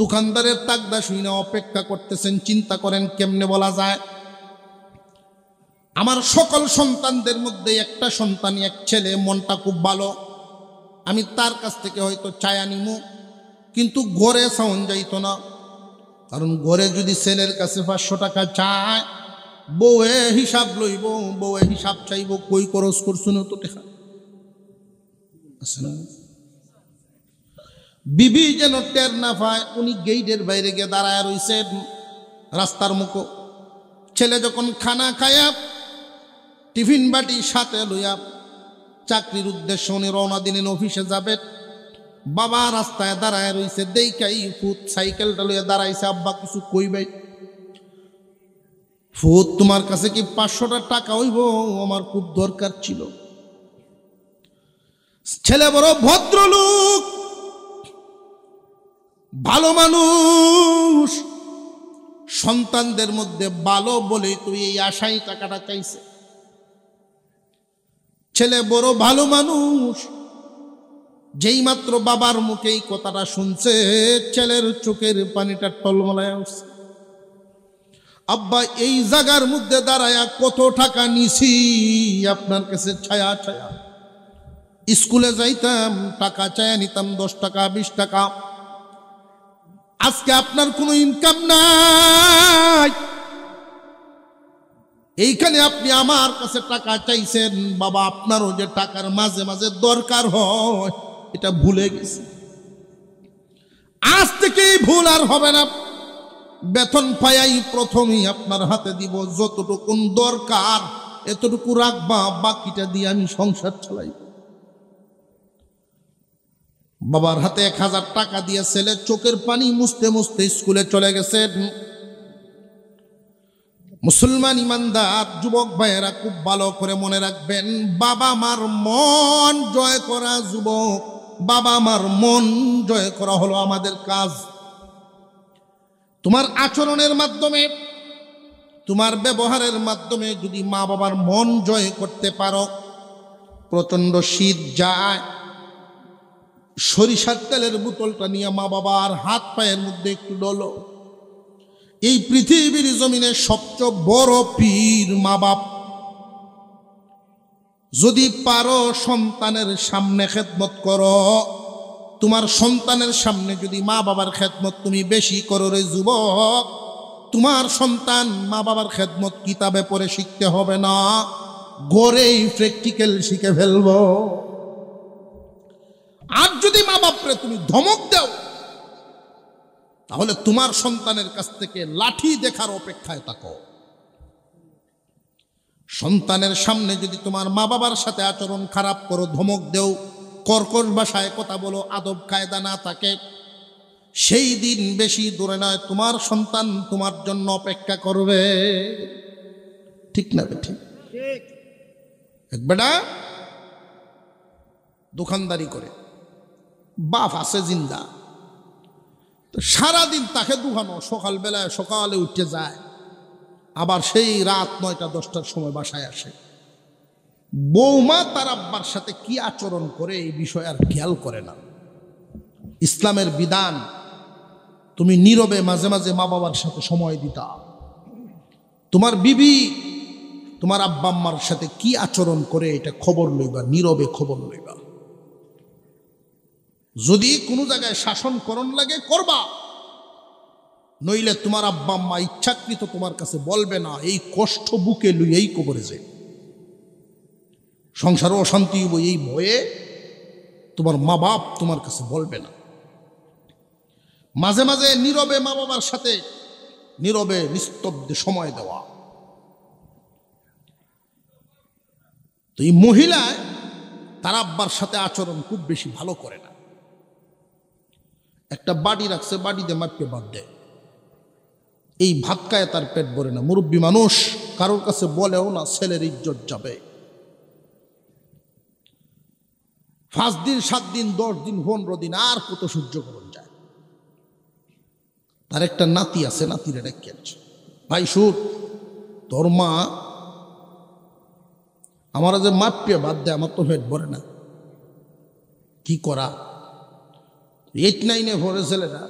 দোকানদারের তাকদা শুনে অপেক্ষা করতেছেন চিন্তা করেন কেমনে বলা যায় আমার সকল সন্তানদের মধ্যে একটা সন্তানই এক ছেলে মনটা খুব ভালো আমি তার কাছ থেকে হয়তো ছায়া নিমু কিন্তু গড়ে সাউন যাইত না কারণ গড়ে যদি ছেলের কাছে পাঁচশো টাকা চায় বউয়ে হিসাব লইব বউয়ে হিসাব চাইব কই খরচ করছো না তো দেখা বিবি যেন টের না পায় উনি গেইটের বাইরে গিয়ে দাঁড়ায় রয়েছে রাস্তার মুখো ছেলে যখন খানা খায়া টিফিন বাটি সাথে লইয়া চাকরির উদ্দেশ্য উনি রওনা দিলেন অফিসে যাবেন বাবা রাস্তায় দাঁড়ায় রয়েছে দেখাই ফুত সাইকেলটা লইয়া দাঁড়াইছে আব্বা কিছু কইবে ফুত তোমার কাছে কি পাঁচশোটা টাকা হইব আমার খুব দরকার ছিল ছেলে বড় ভদ্রলোক ভালো মানুষ সন্তানদের মধ্যে ভালো বলে তুই এই আশাই টাকাটা চাইছে ছেলে বড় ভালো মানুষ যেই মাত্র বাবার মুখে এই কথাটা শুনছে ছেলের চোখের পানিটা টলমলায় আসছে আব্বা এই জায়গার মধ্যে দাঁড়ায় কত টাকা নিছি আপনার কাছে ছায়া ছায়া স্কুলে যাইতাম টাকা চায়া নিতাম দশ টাকা বিশ টাকা আজকে আপনার কোনো ইনকাম নাই এইখানে আপনি আমার কাছে টাকা চাইছেন বাবা আপনারও যে টাকার মাঝে মাঝে দরকার হয় এটা ভুলে গেছে আজ থেকেই ভুল আর হবে না বেতন পায়াই প্রথমেই আপনার হাতে দিব যতটুকুন দরকার এতটুকু রাখবা বাকিটা দিয়ে আমি সংসার চালাই বাবার হাতে এক হাজার টাকা দিয়ে ছেলে চোখের পানি মুছতে মুছতে স্কুলে চলে গেছে মুসলমান ইমানদার যুবক ভাইয়েরা খুব ভালো করে মনে রাখবেন বাবা মার মন জয় করা যুবক বাবা মার মন জয় করা হলো আমাদের কাজ তোমার আচরণের মাধ্যমে তোমার ব্যবহারের মাধ্যমে যদি মা বাবার মন জয় করতে পারো প্রচণ্ড শীত যায় সরিষার তেলের বোতলটা নিয়ে মা বাবার হাত পায়ের মধ্যে একটু ডলো এই পৃথিবীর জমিনে সবচেয়ে বড় পীর মা বাপ যদি পারো সন্তানের সামনে খেদমত করো তোমার সন্তানের সামনে যদি মা বাবার খেদমত তুমি বেশি করো রে যুবক তোমার সন্তান মা বাবার খেদমত কিতাবে পড়ে শিখতে হবে না গড়েই প্র্যাকটিক্যাল শিখে ফেলব আর যদি মা বাপরে তুমি ধমক দাও তাহলে তোমার সন্তানের কাছ থেকে লাঠি দেখার অপেক্ষায় থাকো সন্তানের সামনে যদি তোমার মা বাবার সাথে আচরণ খারাপ করো ধমক দেও কর্কশ ভাষায় কথা বলো আদব কায়দা না থাকে সেই দিন বেশি দূরে নয় তোমার সন্তান তোমার জন্য অপেক্ষা করবে ঠিক না বেঠি এক বেটা দোকানদারি করে বাফ আছে জিন্দা সারাদিন তাকে দুখানো সকালবেলায় সকালে উঠতে যায় আবার সেই রাত নয়টা দশটার সময় বাসায় আসে বৌমা তার আব্বার সাথে কি আচরণ করে এই বিষয়ে আর খেয়াল করে না ইসলামের বিধান তুমি নীরবে মাঝে মাঝে মা বাবার সাথে সময় দিতা তোমার বিবি তোমার আব্বা আম্মার সাথে কি আচরণ করে এটা খবর লইবা নীরবে খবর লইবা যদি কোনো জায়গায় শাসন করণ লাগে করবা নইলে তোমার আব্বা আম্মা ইচ্ছাকৃত তোমার কাছে বলবে না এই কষ্ট বুকে লুইয়েই কবরে যে সংসার অশান্তি হইব এই ভয়ে তোমার মা বাপ তোমার কাছে বলবে না মাঝে মাঝে নীরবে মা বাবার সাথে নীরবে নিস্তব্ধে সময় দেওয়া তো এই মহিলায় তার আব্বার সাথে আচরণ খুব বেশি ভালো করে না একটা বাড়ি রাখছে বাড়িতে মাপকে বাদ দেয় এই ভাত খায় তার পেট ভরে না মুরব্বী মানুষ কারোর কাছে বলেও না ছেলের ইজ্জত যাবে পাঁচ দিন সাত দিন দশ দিন পনেরো দিন আর কত সহ্য করুন যায় তার একটা নাতি আছে নাতির একটা ভাই সুর তোর মা আমার যে মাপিয়ে বাদ দেয় আমার তো পেট ভরে না কি করা এইট নাইনে ভরে ছেলেরা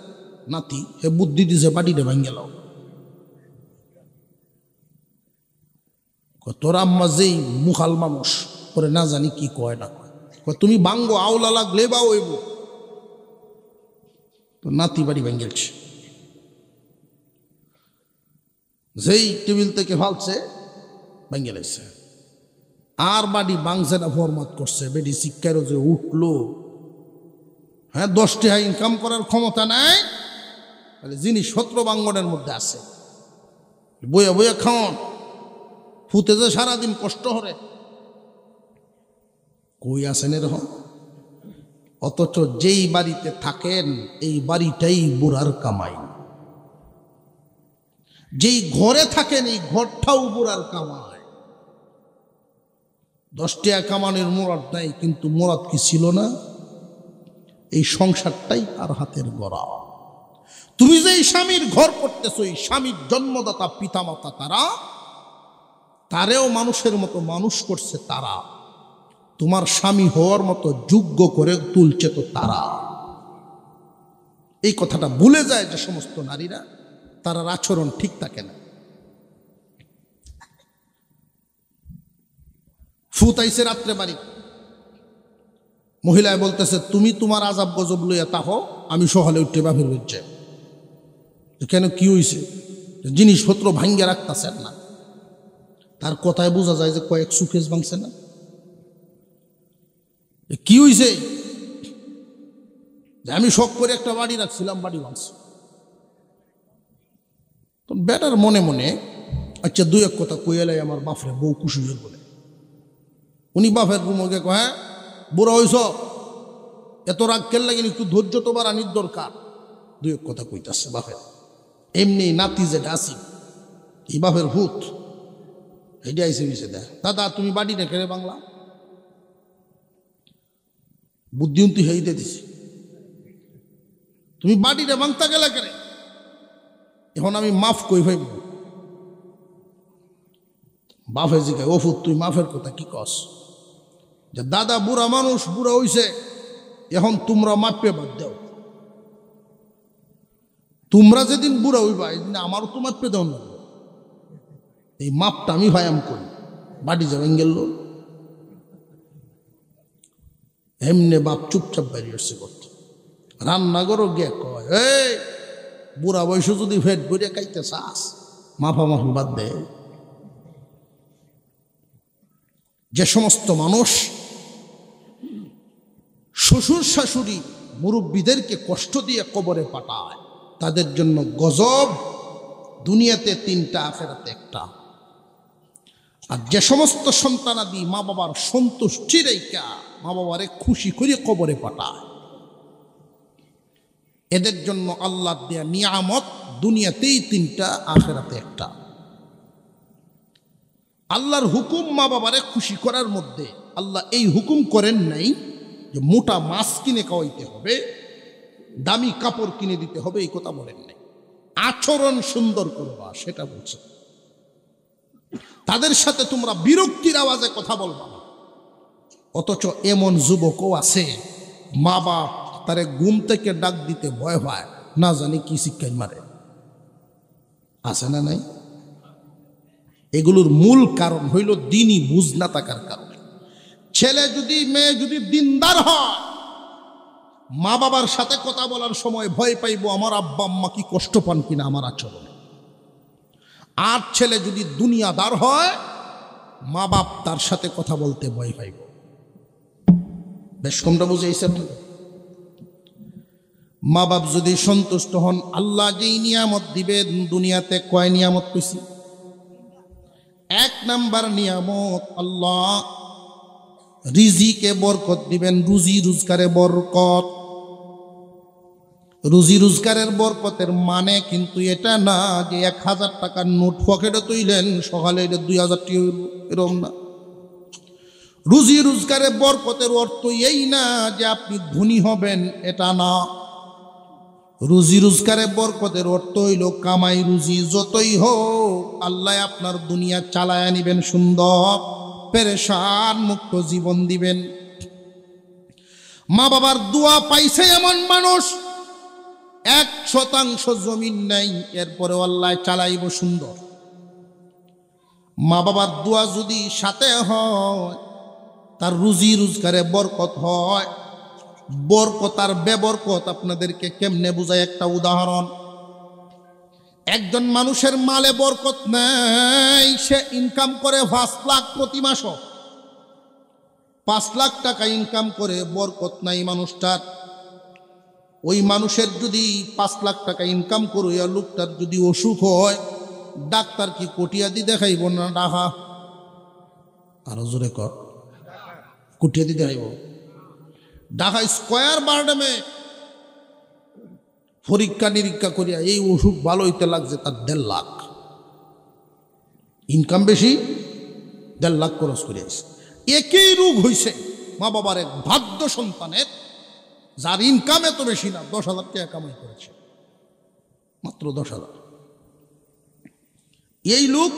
নাতি হে বুদ্ধি দিছে বাটিটা ভাঙ গেল তোর আম্মা যেই মুখাল মানুষ পরে না জানি কি কয় না কয় তুমি বাঙ্গো আওলা লাগলে বা ওইব তো নাতি বাড়ি গেলছে যেই টেবিল থেকে ফালছে ভাঙ্গে গেলেছে আর বাড়ি বাংছে না ফরমাত করছে বেটি শিক্ষারও যে উঠলো হ্যাঁ দশটি টাকা ইনকাম করার ক্ষমতা নাই তাহলে যিনি সত্র বাঙ্গনের মধ্যে আছে বইয়া বয়ে খাওয়ান ফুতে যে সারাদিন কষ্ট হরে কই আসেন এরকম অথচ যেই বাড়িতে থাকেন এই বাড়িটাই বুড়ার কামাই যেই ঘরে থাকেন এই ঘরটাও বুড়ার কামাই দশটিয়া কামানের মোরাদ নাই কিন্তু মোরাদ কি ছিল না এই সংসারটাই তার হাতের গড়া তুমি যে স্বামীর ঘর করতেছ এই স্বামীর জন্মদাতা পিতামাতা তারা তারেও মানুষের মতো মানুষ করছে তারা তোমার স্বামী হওয়ার মতো যোগ্য করে তুলছে তো তারা এই কথাটা ভুলে যায় যে সমস্ত নারীরা তারার আচরণ ঠিক থাকে না ফুতাইছে রাত্রে বাড়ি মহিলায় বলতেছে তুমি তোমার আজাব গজব লইয়া তাহো আমি সহলে উঠতে বাফের হচ্ছে কেন কি হইছে জিনিসপত্র ভাঙ্গিয়া রাখতেছেন না তার কথায় বোঝা যায় যে কয়েক সুকেশ ভাঙছে না কি হয়েছে আমি শখ করে একটা বাড়ি রাখছিলাম বাড়ি ভাঙছে তো বেটার মনে মনে আচ্ছা দু এক কথা কইয়ালাই আমার বাফরে বউ কুশি বলে উনি বাফের রুমকে কয় হ্যাঁ, বুড়ো হয়েছ এত রাগ কেল লাগিল একটু ধৈর্য তোমার আনির দরকার দুই কথা কইতাছে বাপের এমনি নাতি যে ডাসি এই বাপের ভূত এটা আইসে বিষে দেয় দাদা তুমি বাড়ি রেখে রে বাংলা বুদ্ধিমতি হেইতে দিছি তুমি রে বাংতা গেলে কেন এখন আমি মাফ কই ভাই বাফে জিগায় ওফুত তুই মাফের কথা কি কস যে দাদা বুড়া মানুষ বুড়া হইছে এখন তোমরা মাপে বাদ দাও তোমরা যেদিন বুড়া হইবা এদিন আমারও তো মাপে দাও না এই মাপটা আমি ভায়াম করি বাড়ি যাবেন গেল এমনি বাপ চুপচাপ বাইরে আসছে করতে রান্নাঘরও গে কয় এই বুড়া বয়স যদি ভেট ভরে খাইতে চাস মাফা মাফি বাদ দেয় যে সমস্ত মানুষ শ্বশুর শাশুড়ি মুরব্বীদেরকে কষ্ট দিয়ে কবরে পাঠায় তাদের জন্য গজব দুনিয়াতে তিনটা আখেরাতে একটা আর যে সমস্ত সন্তানাদি মা বাবার সন্তুষ্টি রেখা মা বাবারে খুশি করে কবরে পাঠায় এদের জন্য আল্লাহ দেয়া নিয়ামত দুনিয়াতেই তিনটা আখেরাতে একটা আল্লাহর হুকুম মা বাবারে খুশি করার মধ্যে আল্লাহ এই হুকুম করেন নাই যে মোটা মাছ কিনে খাওয়াইতে হবে দামি কাপড় কিনে দিতে হবে এই কথা বলেন নাই আচরণ সুন্দর করবা সেটা বলছে তাদের সাথে তোমরা বিরক্তির আওয়াজে কথা বলবা না অথচ এমন যুবকও আছে মা বাপ তারে গুম থেকে ডাক দিতে ভয় হয় না জানি কি শিক্ষায় মারে আছে না নাই এগুলোর মূল কারণ হইল দিনই বুঝ না থাকার কারণ ছেলে যদি মেয়ে যদি দিনদার হয় মা বাবার সাথে কথা বলার সময় ভয় পাইব আমার আব্বা আম্মা কি কষ্ট পান কিনা আমার আচরণে আর ছেলে যদি দুনিয়াদার হয় মা বাপ তার সাথে কথা বলতে ভয় পাইব বেশ কমটা বুঝে আপনাদের মা বাপ যদি সন্তুষ্ট হন আল্লাহ যেই নিয়ামত দিবে দুনিয়াতে কয় নিয়ামত পেছি এক নাম্বার নিয়ামত আল্লাহ রিজিকে বরকত দিবেন রুজি রোজগারে বরকত রুজি রোজগারের বরকতের মানে কিন্তু এটা না যে এক হাজার টাকার নোট পকেটে তুইলেন সকালে এটা দুই হাজার টিউল এরকম না রুজি রোজগারে বরকতের অর্থ এই না যে আপনি ধনী হবেন এটা না রুজি রোজগারে বরকতের অর্থ হইল কামাই রুজি যতই হোক আল্লাহ আপনার দুনিয়া চালায় নিবেন সুন্দর পেরেশান মুক্ত জীবন দিবেন মা বাবার দোয়া পাইছে এমন মানুষ এক শতাংশ জমিন নাই এরপরে আল্লাহ চালাইব সুন্দর মা বাবার দোয়া যদি সাথে হয় তার রুজি রোজগারে বরকত হয় বরকতার বেবরকত আপনাদেরকে কেমনে বোঝায় একটা উদাহরণ একজন মানুষের মালে বরকত নেই সে ইনকাম করে পাঁচ লাখ প্রতি মাস পাঁচ লাখ টাকা ইনকাম করে বরকত নাই মানুষটার ওই মানুষের যদি পাঁচ লাখ টাকা ইনকাম করে ওই লোকটার যদি অসুখ হয় ডাক্তার কি কটিয়াদি দেখাইব না ডাহা আরো জোরে কর কটিয়াদি দেখাইব ডাহা স্কোয়ার বার্ডেমে পরীক্ষা নিরীক্ষা করিয়া এই ওষুধ ভালো হইতে লাগছে তার দেড় লাখ ইনকাম বেশি দেড় লাখ খরচ করিয়াছে একই রোগ হয়েছে মা বাবার এক ভাগ্য সন্তানের যার ইনকাম এত বেশি না দশ হাজার টাকা কামাই করেছে মাত্র দশ হাজার এই লোক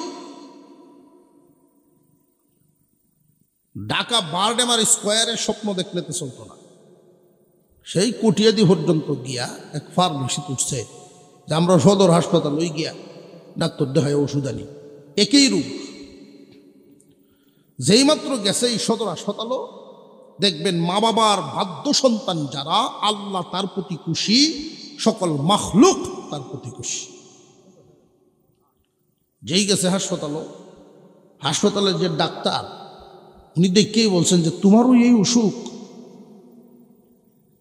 ঢাকা বারডেমার স্কোয়ারের স্বপ্ন দেখলে তো চলতো না সেই কটিয়াদি পর্যন্ত গিয়া এক ফার্মেসি তুটছে যে আমরা সদর হাসপাতাল ওই গিয়া ডাক্তার দেখায় ওষুধ আনি একই রূপ যেই মাত্র গেছে এই সদর হাসপাতালও দেখবেন মা বাবার ভাদ্য সন্তান যারা আল্লাহ তার প্রতি খুশি সকল মাহলুক তার প্রতি খুশি যেই গেছে হাসপাতালও হাসপাতালের যে ডাক্তার উনি দেখেই বলছেন যে তোমারও এই অসুখ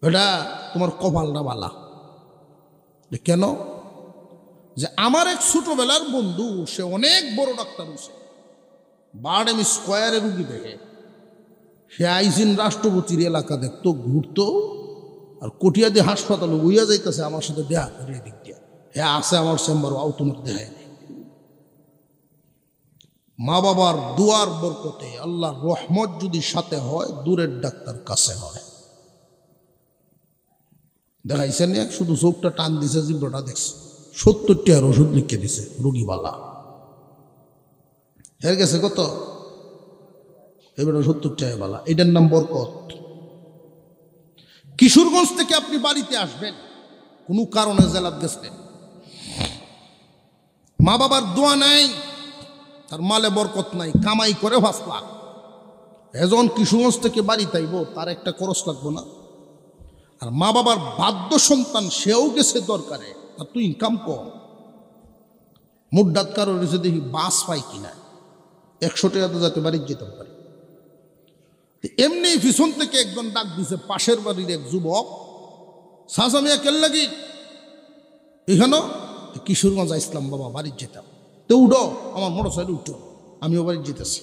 এটা তোমার কপালটা বালা কেন যে আমার এক ছোটবেলার বন্ধু সে অনেক বড় ডাক্তার হয়েছে এম স্কোয়ারে রুগী দেখে সে আইজিন রাষ্ট্রপতির এলাকা দেখতো ঘুরতো আর কটিয়াদি হাসপাতালে উইয়া যাইতেছে আমার সাথে দেহা করিয়ে দিক দিয়া হ্যাঁ আছে আমার চেম্বার আও তোমার দেহায় নেই মা বাবার দুয়ার বরকতে আল্লাহর রহমত যদি সাথে হয় দূরের ডাক্তার কাছে হয় দেখাইছে এক শুধু চোখটা টান দিছে জিব্রটা দেখছে সত্তরটি আর ওষুধ লিখে দিছে রুগীবালা হের গেছে কত এবার সত্তর টাকা বালা এটার নাম বরকত কিশোরগঞ্জ থেকে আপনি বাড়িতে আসবেন কোনো কারণে জেলাত গেছেন মা বাবার দোয়া নাই তার মালে বরকত নাই কামাই করে ভাসলা এজন কিশোরগঞ্জ থেকে বাড়ি তাইব তার একটা খরচ লাগবো না আর মা বাবার বাদ্য সন্তান সেও গেছে দরকারে আর তুই ইনকাম কম মুড্ডাত কারো রয়েছে দেখি বাস পাই কিনা একশো তো যাতে বাড়ি যেতে পারে এমনি পিছন থেকে একজন ডাক দিছে পাশের বাড়ির এক যুবক সাজামিয়া কেল লাগি কিশোর কিশোরগঞ্জ ইসলাম বাবা বাড়ির যেতাম তো উঠো আমার মোটর সাইকেল উঠো আমিও বাড়ির যেতেছি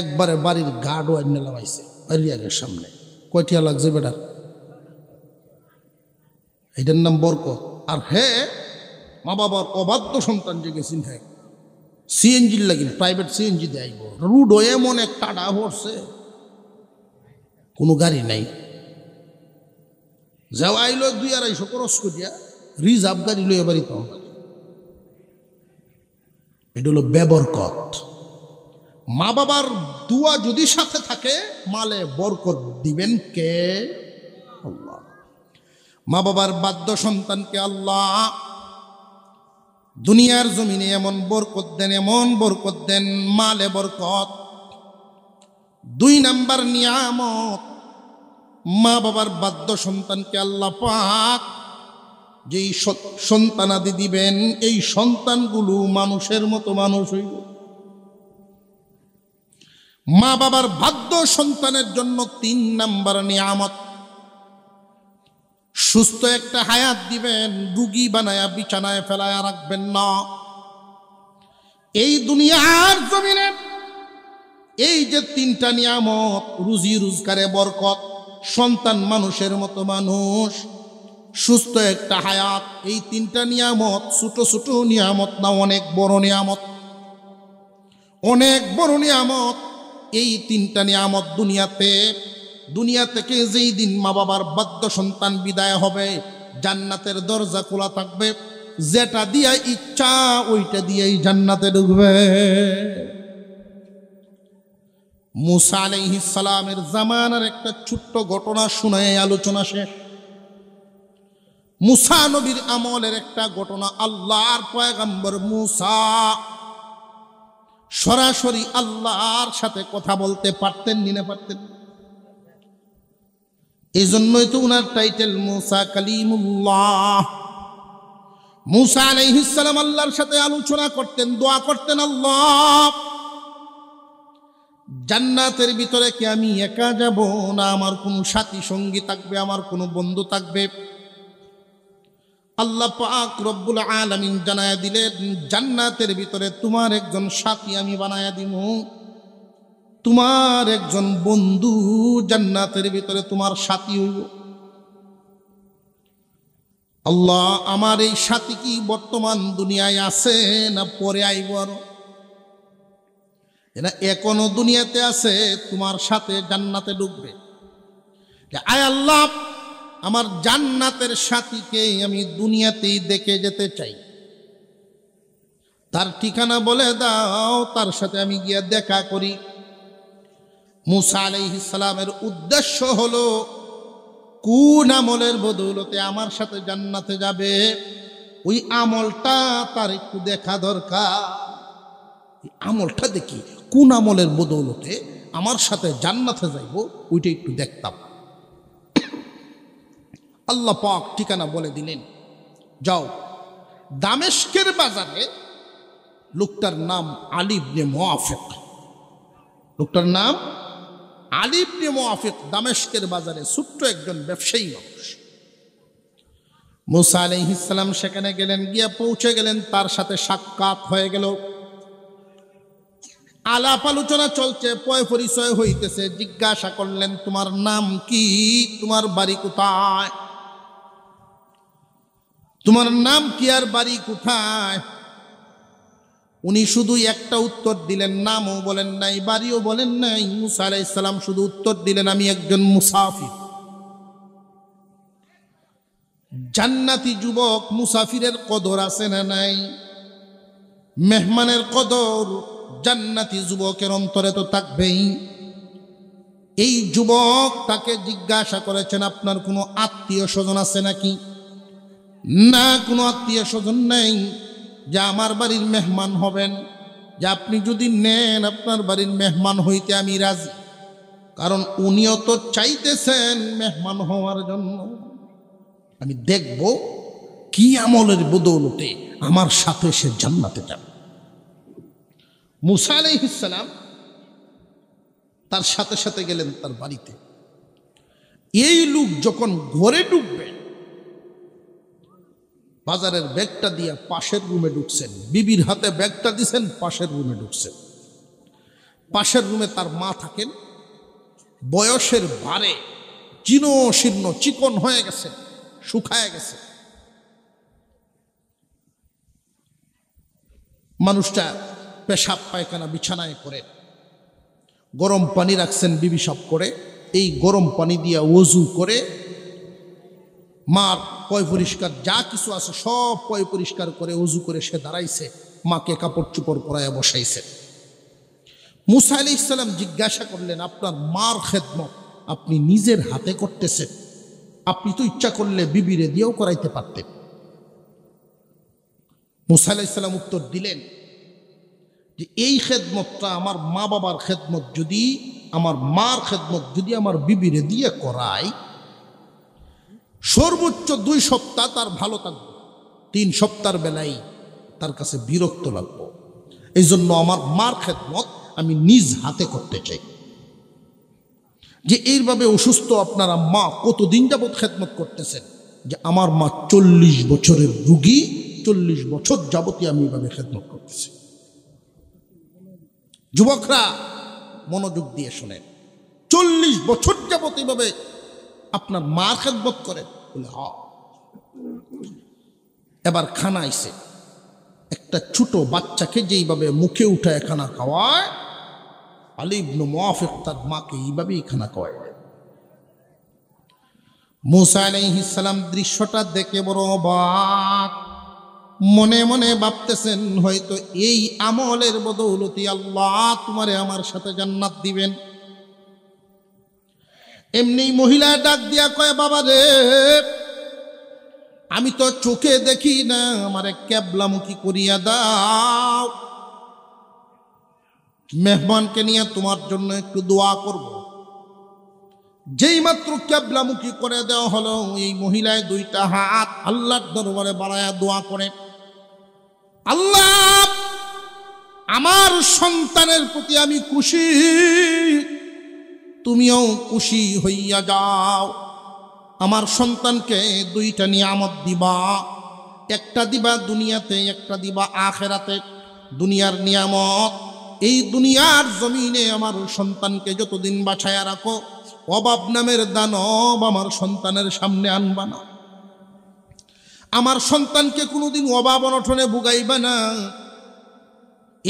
একবারে বাড়ির গার্ডও নিলাম আইসে রিয়াগের সামনে কয়টিয়া লাগছে বেটার এটার নাম বরক আর হে মা বাবার অবাধ্য সন্তান যে গেছেন হ্যাঁ সিএনজির লাগিন প্রাইভেট সিএনজি দেয় রুড হয়ে এমন একটা টাটা ভরছে কোনো গাড়ি নাই যাওয়া আইল দুই আড়াইশো খরচ করিয়া রিজার্ভ গাড়ি লইয়া বাড়িত এটা হলো ব্যবরকত মা বাবার দুয়া যদি সাথে থাকে মালে বরকত দিবেন কে আল্লাহ মা বাবার বাদ্য সন্তানকে আল্লাহ দুনিয়ার জমিনে এমন বরকত দেন এমন বরকত দেন মালে বরকত দুই নাম্বার নিয়ামত মা বাবার বাদ্য সন্তানকে আল্লাহ পাক যেই সন্তানাদি দিবেন এই সন্তানগুলো মানুষের মতো মানুষ হইব মা বাবার ভাগ্য সন্তানের জন্য তিন নাম্বার নিয়ামত সুস্থ একটা হায়াত দিবেন রুগী বানায়া বিছানায় ফেলায়া রাখবেন না এই দুনিয়ার জমিনে এই যে তিনটা নিয়ামত রুজি রোজগারে বরকত সন্তান মানুষের মতো মানুষ সুস্থ একটা হায়াত এই তিনটা নিয়ামত ছোট ছোট নিয়ামত না অনেক বড় নিয়ামত অনেক বড় নিয়ামত এই তিনটা নিয়ামত দুনিয়াতে দুনিয়া থেকে যেই দিন মা বাবার বাদ্য সন্তান বিদায় হবে জান্নাতের দরজা খোলা থাকবে যেটা দিয়া ইচ্ছা ওইটা দিয়েই জান্নাতে ঢুকবে মুসা আলাইহিসালামের জামানার একটা ছোট্ট ঘটনা শুনে আলোচনা শেষ মুসা নবীর আমলের একটা ঘটনা আল্লাহর পয়গম্বর মুসা সরাসরি আল্লাহর সাথে কথা বলতে পারতেন নিনে পারতেন এই জন্যই তো উনার টাইটেল মুসা কালিমুল্লাহ মুসা আলাইহিসালাম আল্লাহর সাথে আলোচনা করতেন দোয়া করতেন আল্লাহ জান্নাতের ভিতরে কি আমি একা যাব না আমার কোনো সাথী সঙ্গী থাকবে আমার কোনো বন্ধু থাকবে আল্লাহ পাক রব্বুল আলমিন জানায় দিলেন জান্নাতের ভিতরে তোমার একজন সাথী আমি বানায় দিব তোমার একজন বন্ধু জান্নাতের ভিতরে তোমার সাথী হইব আল্লাহ আমার এই সাথী কি বর্তমান দুনিয়ায় আছে না পরে আইব আর এখনো দুনিয়াতে আছে তোমার সাথে জান্নাতে ঢুকবে আয় আল্লাহ আমার জান্নাতের সাথীকে আমি দুনিয়াতেই দেখে যেতে চাই তার ঠিকানা বলে দাও তার সাথে আমি গিয়ে দেখা করি মুসা ইসলামের উদ্দেশ্য হলো কোন আমলের বদৌলতে আমার সাথে জান্নাতে যাবে ওই আমলটা তার একটু দেখা দরকার আমলটা দেখি কোন আমলের বদৌলতে আমার সাথে জান্নাতে যাইব ওইটা একটু দেখতাম আল্লাহ পাক ঠিকানা বলে দিলেন যাও দামেশকের বাজারে লোকটার নাম আলিবনে মোয়াফেক লোকটার নাম আলিবনে মোয়াফেক দামেশকের বাজারে ছোট্ট একজন ব্যবসায়ী মানুষ মুসা আলি ইসলাম সেখানে গেলেন গিয়া পৌঁছে গেলেন তার সাথে সাক্ষাৎ হয়ে গেল আলাপ আলোচনা চলছে পয় পরিচয় হইতেছে জিজ্ঞাসা করলেন তোমার নাম কি তোমার বাড়ি কোথায় তোমার নাম কি আর বাড়ি কোথায় উনি শুধু একটা উত্তর দিলেন নামও বলেন নাই বাড়িও বলেন নাই মুসা আলাইসালাম শুধু উত্তর দিলেন আমি একজন মুসাফির জান্নাতি যুবক মুসাফিরের কদর আছে না নাই মেহমানের কদর জান্নাতি যুবকের অন্তরে তো থাকবেই এই যুবক তাকে জিজ্ঞাসা করেছেন আপনার কোনো আত্মীয় স্বজন আছে নাকি না কোনো আত্মীয় স্বজন নেই যে আমার বাড়ির মেহমান হবেন যে আপনি যদি নেন আপনার বাড়ির মেহমান হইতে আমি রাজি কারণ উনিও তো চাইতেছেন মেহমান হওয়ার জন্য আমি দেখব কি আমলের বদৌলতে আমার সাথে সে জান্নাতে যাবে মুসা আলাইহিসালাম তার সাথে সাথে গেলেন তার বাড়িতে এই লোক যখন ঘরে ঢুকবে বাজারের ব্যাগটা দিয়া পাশের রুমে ঢুকছেন বিবির হাতে ব্যাগটা দিছেন পাশের রুমে ঢুকছেন পাশের রুমে তার মা থাকেন বয়সের বারে শীর্ণ চিকন হয়ে গেছে শুকায় গেছে মানুষটা পেশাব পায়খানা বিছানায় করে গরম পানি রাখছেন বিবি সব করে এই গরম পানি দিয়া ওজু করে মার পয় পরিষ্কার যা কিছু আছে সব পয় পরিষ্কার করে উজু করে সে দাঁড়াইছে মাকে কাপড় চুপড় পরায় বসাইছে মুসা আলি ইসলাম জিজ্ঞাসা করলেন আপনার মার খেদম আপনি নিজের হাতে করতেছেন আপনি তো ইচ্ছা করলে বিবিরে দিয়েও করাইতে পারতেন মুসা আলি ইসলাম উত্তর দিলেন যে এই খেদমতটা আমার মা বাবার খেদমত যদি আমার মার খেদমত যদি আমার বিবিরে দিয়ে করায় সর্বোচ্চ দুই সপ্তাহ তার ভালো থাকবে তিন সপ্তাহের বেলায় তার কাছে বিরক্ত লাগবো এই জন্য আমার মার খেদমত আমি নিজ হাতে করতে চাই যে এইভাবে অসুস্থ আপনারা মা কতদিন যাবৎ খেদমত করতেছেন যে আমার মা চল্লিশ বছরের রুগী চল্লিশ বছর যাবতই আমি এভাবে খেদমত করতেছি যুবকরা মনোযোগ দিয়ে শোনেন চল্লিশ বছর যাবত এভাবে আপনার মা খেদমত করেন বলে হ এবার খানা আইসে একটা ছোট বাচ্চাকে যেইভাবে মুখে উঠায় খানা খাওয়ায় আলী ইবনু মুআফিক তার মাকে এইভাবেই খানা খাওয়ায় মুসা আলাইহিস দৃশ্যটা দেখে বড় অবাক মনে মনে ভাবতেছেন হয়তো এই আমলের বদৌলতি আল্লাহ তোমারে আমার সাথে জান্নাত দিবেন এমনি মহিলা ডাক দিয়া কয় বাবা রে আমি তো চোখে দেখি না আমারে ক্যাবলামুখী করিয়া দাও মেহমানকে নিয়ে তোমার জন্য একটু দোয়া করব যেই মাত্র ক্যাবলামুখী করে দেওয়া হলো এই মহিলায় দুইটা হাত আল্লাহর দরবারে বাড়ায়া দোয়া করে আল্লাহ আমার সন্তানের প্রতি আমি খুশি তুমিও খুশি হইয়া যাও আমার সন্তানকে দুইটা নিয়ামত দিবা একটা দিবা দুনিয়াতে একটা দিবা আখেরাতে দুনিয়ার নিয়ামত এই দুনিয়ার জমিনে আমার সন্তানকে যতদিন বাছায়া রাখো অবাব নামের দানব আমার সন্তানের সামনে আনবা না আমার সন্তানকে কোনোদিন অবাব অনঠনে ভুগাইবা না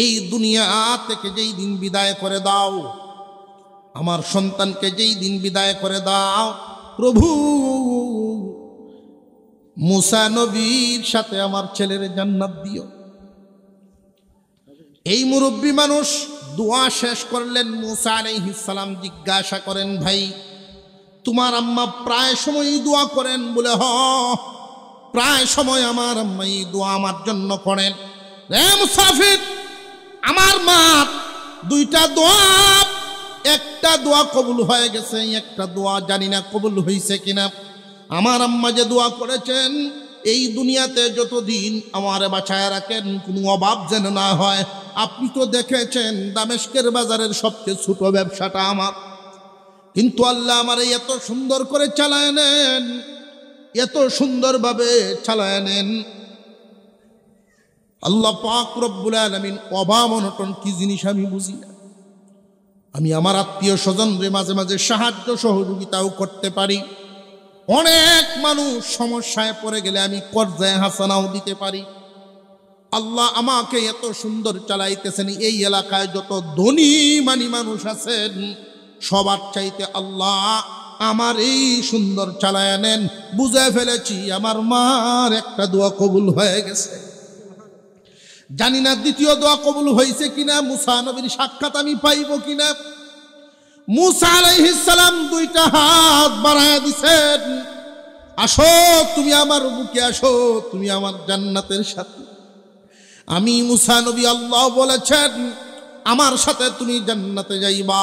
এই দুনিয়া থেকে যেই দিন বিদায় করে দাও আমার সন্তানকে যেই দিন বিদায় করে দাও প্রভু মুসা নবীর সাথে আমার ছেলের জান্নাত দিও এই মুরব্বী মানুষ দোয়া শেষ করলেন মুসা আলাইহিসালাম জিজ্ঞাসা করেন ভাই তোমার আম্মা প্রায় সময় দোয়া করেন বলে হ প্রায় সময় আমার আম্মা এই দোয়া আমার জন্য করেন রে মুসাফির আমার মা দুইটা দোয়া একটা দোয়া কবুল হয়ে গেছে একটা দোয়া জানি না কবুল হয়েছে কিনা আমার আম্মা যে দোয়া করেছেন এই দুনিয়াতে যতদিন আমার বাছায় রাখেন কোনো অভাব যেন না হয় আপনি তো দেখেছেন দামেস্কের বাজারের সবচেয়ে ছোট ব্যবসাটা আমার কিন্তু আল্লাহ আমার এত সুন্দর করে চালায় নেন এত সুন্দরভাবে চালায় নেন আল্লাহ পাক রব্বুল আলমিন অভাব অনটন কি জিনিস আমি বুঝি না আমি আমার আত্মীয় স্বজনদের মাঝে মাঝে সাহায্য সহযোগিতাও করতে পারি অনেক মানুষ সমস্যায় পড়ে গেলে আমি পর্যায়ে হাসানাও দিতে পারি আল্লাহ আমাকে এত সুন্দর চালাইতেছেন এই এলাকায় যত ধনী মানি মানুষ আছেন সবার চাইতে আল্লাহ আমার এই সুন্দর চালায় নেন বুঝে ফেলেছি আমার মার একটা দোয়া কবুল হয়ে গেছে জানি না দ্বিতীয় দোয়া কবুল হয়েছে কিনা মুসা নবীর সাক্ষাৎ আমি পাইব কিনা মুসা আলাইহিসালাম দুইটা হাত বাড়ায় দিছেন আসো তুমি আমার বুকে আসো তুমি আমার জান্নাতের সাথে আমি মুসা নবী আল্লাহ বলেছেন আমার সাথে তুমি জান্নাতে যাইবা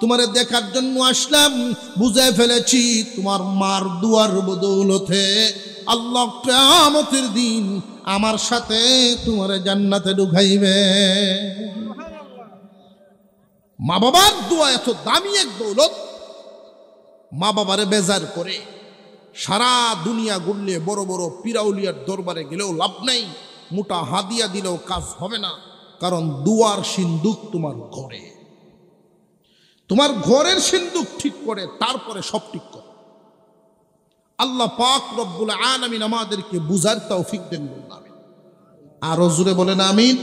তোমারে দেখার জন্য আসলাম বুঝে ফেলেছি তোমার মার দুয়ার বদৌলতে আল্লাহ কামতের দিন আমার সাথে তোমারে জান্নাতে ঢুকাইবে মা বাবার দোয়া এত দামি এক দৌলত মা বাবারে বেজার করে সারা দুনিয়া গুড়লে বড় বড় পিরাউলিয়ার দরবারে গেলেও লাভ নাই মোটা হাদিয়া দিলেও কাজ হবে না কারণ দুয়ার সিন্দুক তোমার ঘরে তোমার ঘরের সিন্ধুক ঠিক করে তারপরে সব ঠিক করে আল্লাহ পাক রব্বুল আন আমিন আমাদেরকে বুঝার ফিক দেন বললাম আর অজুরে বলেন আমিন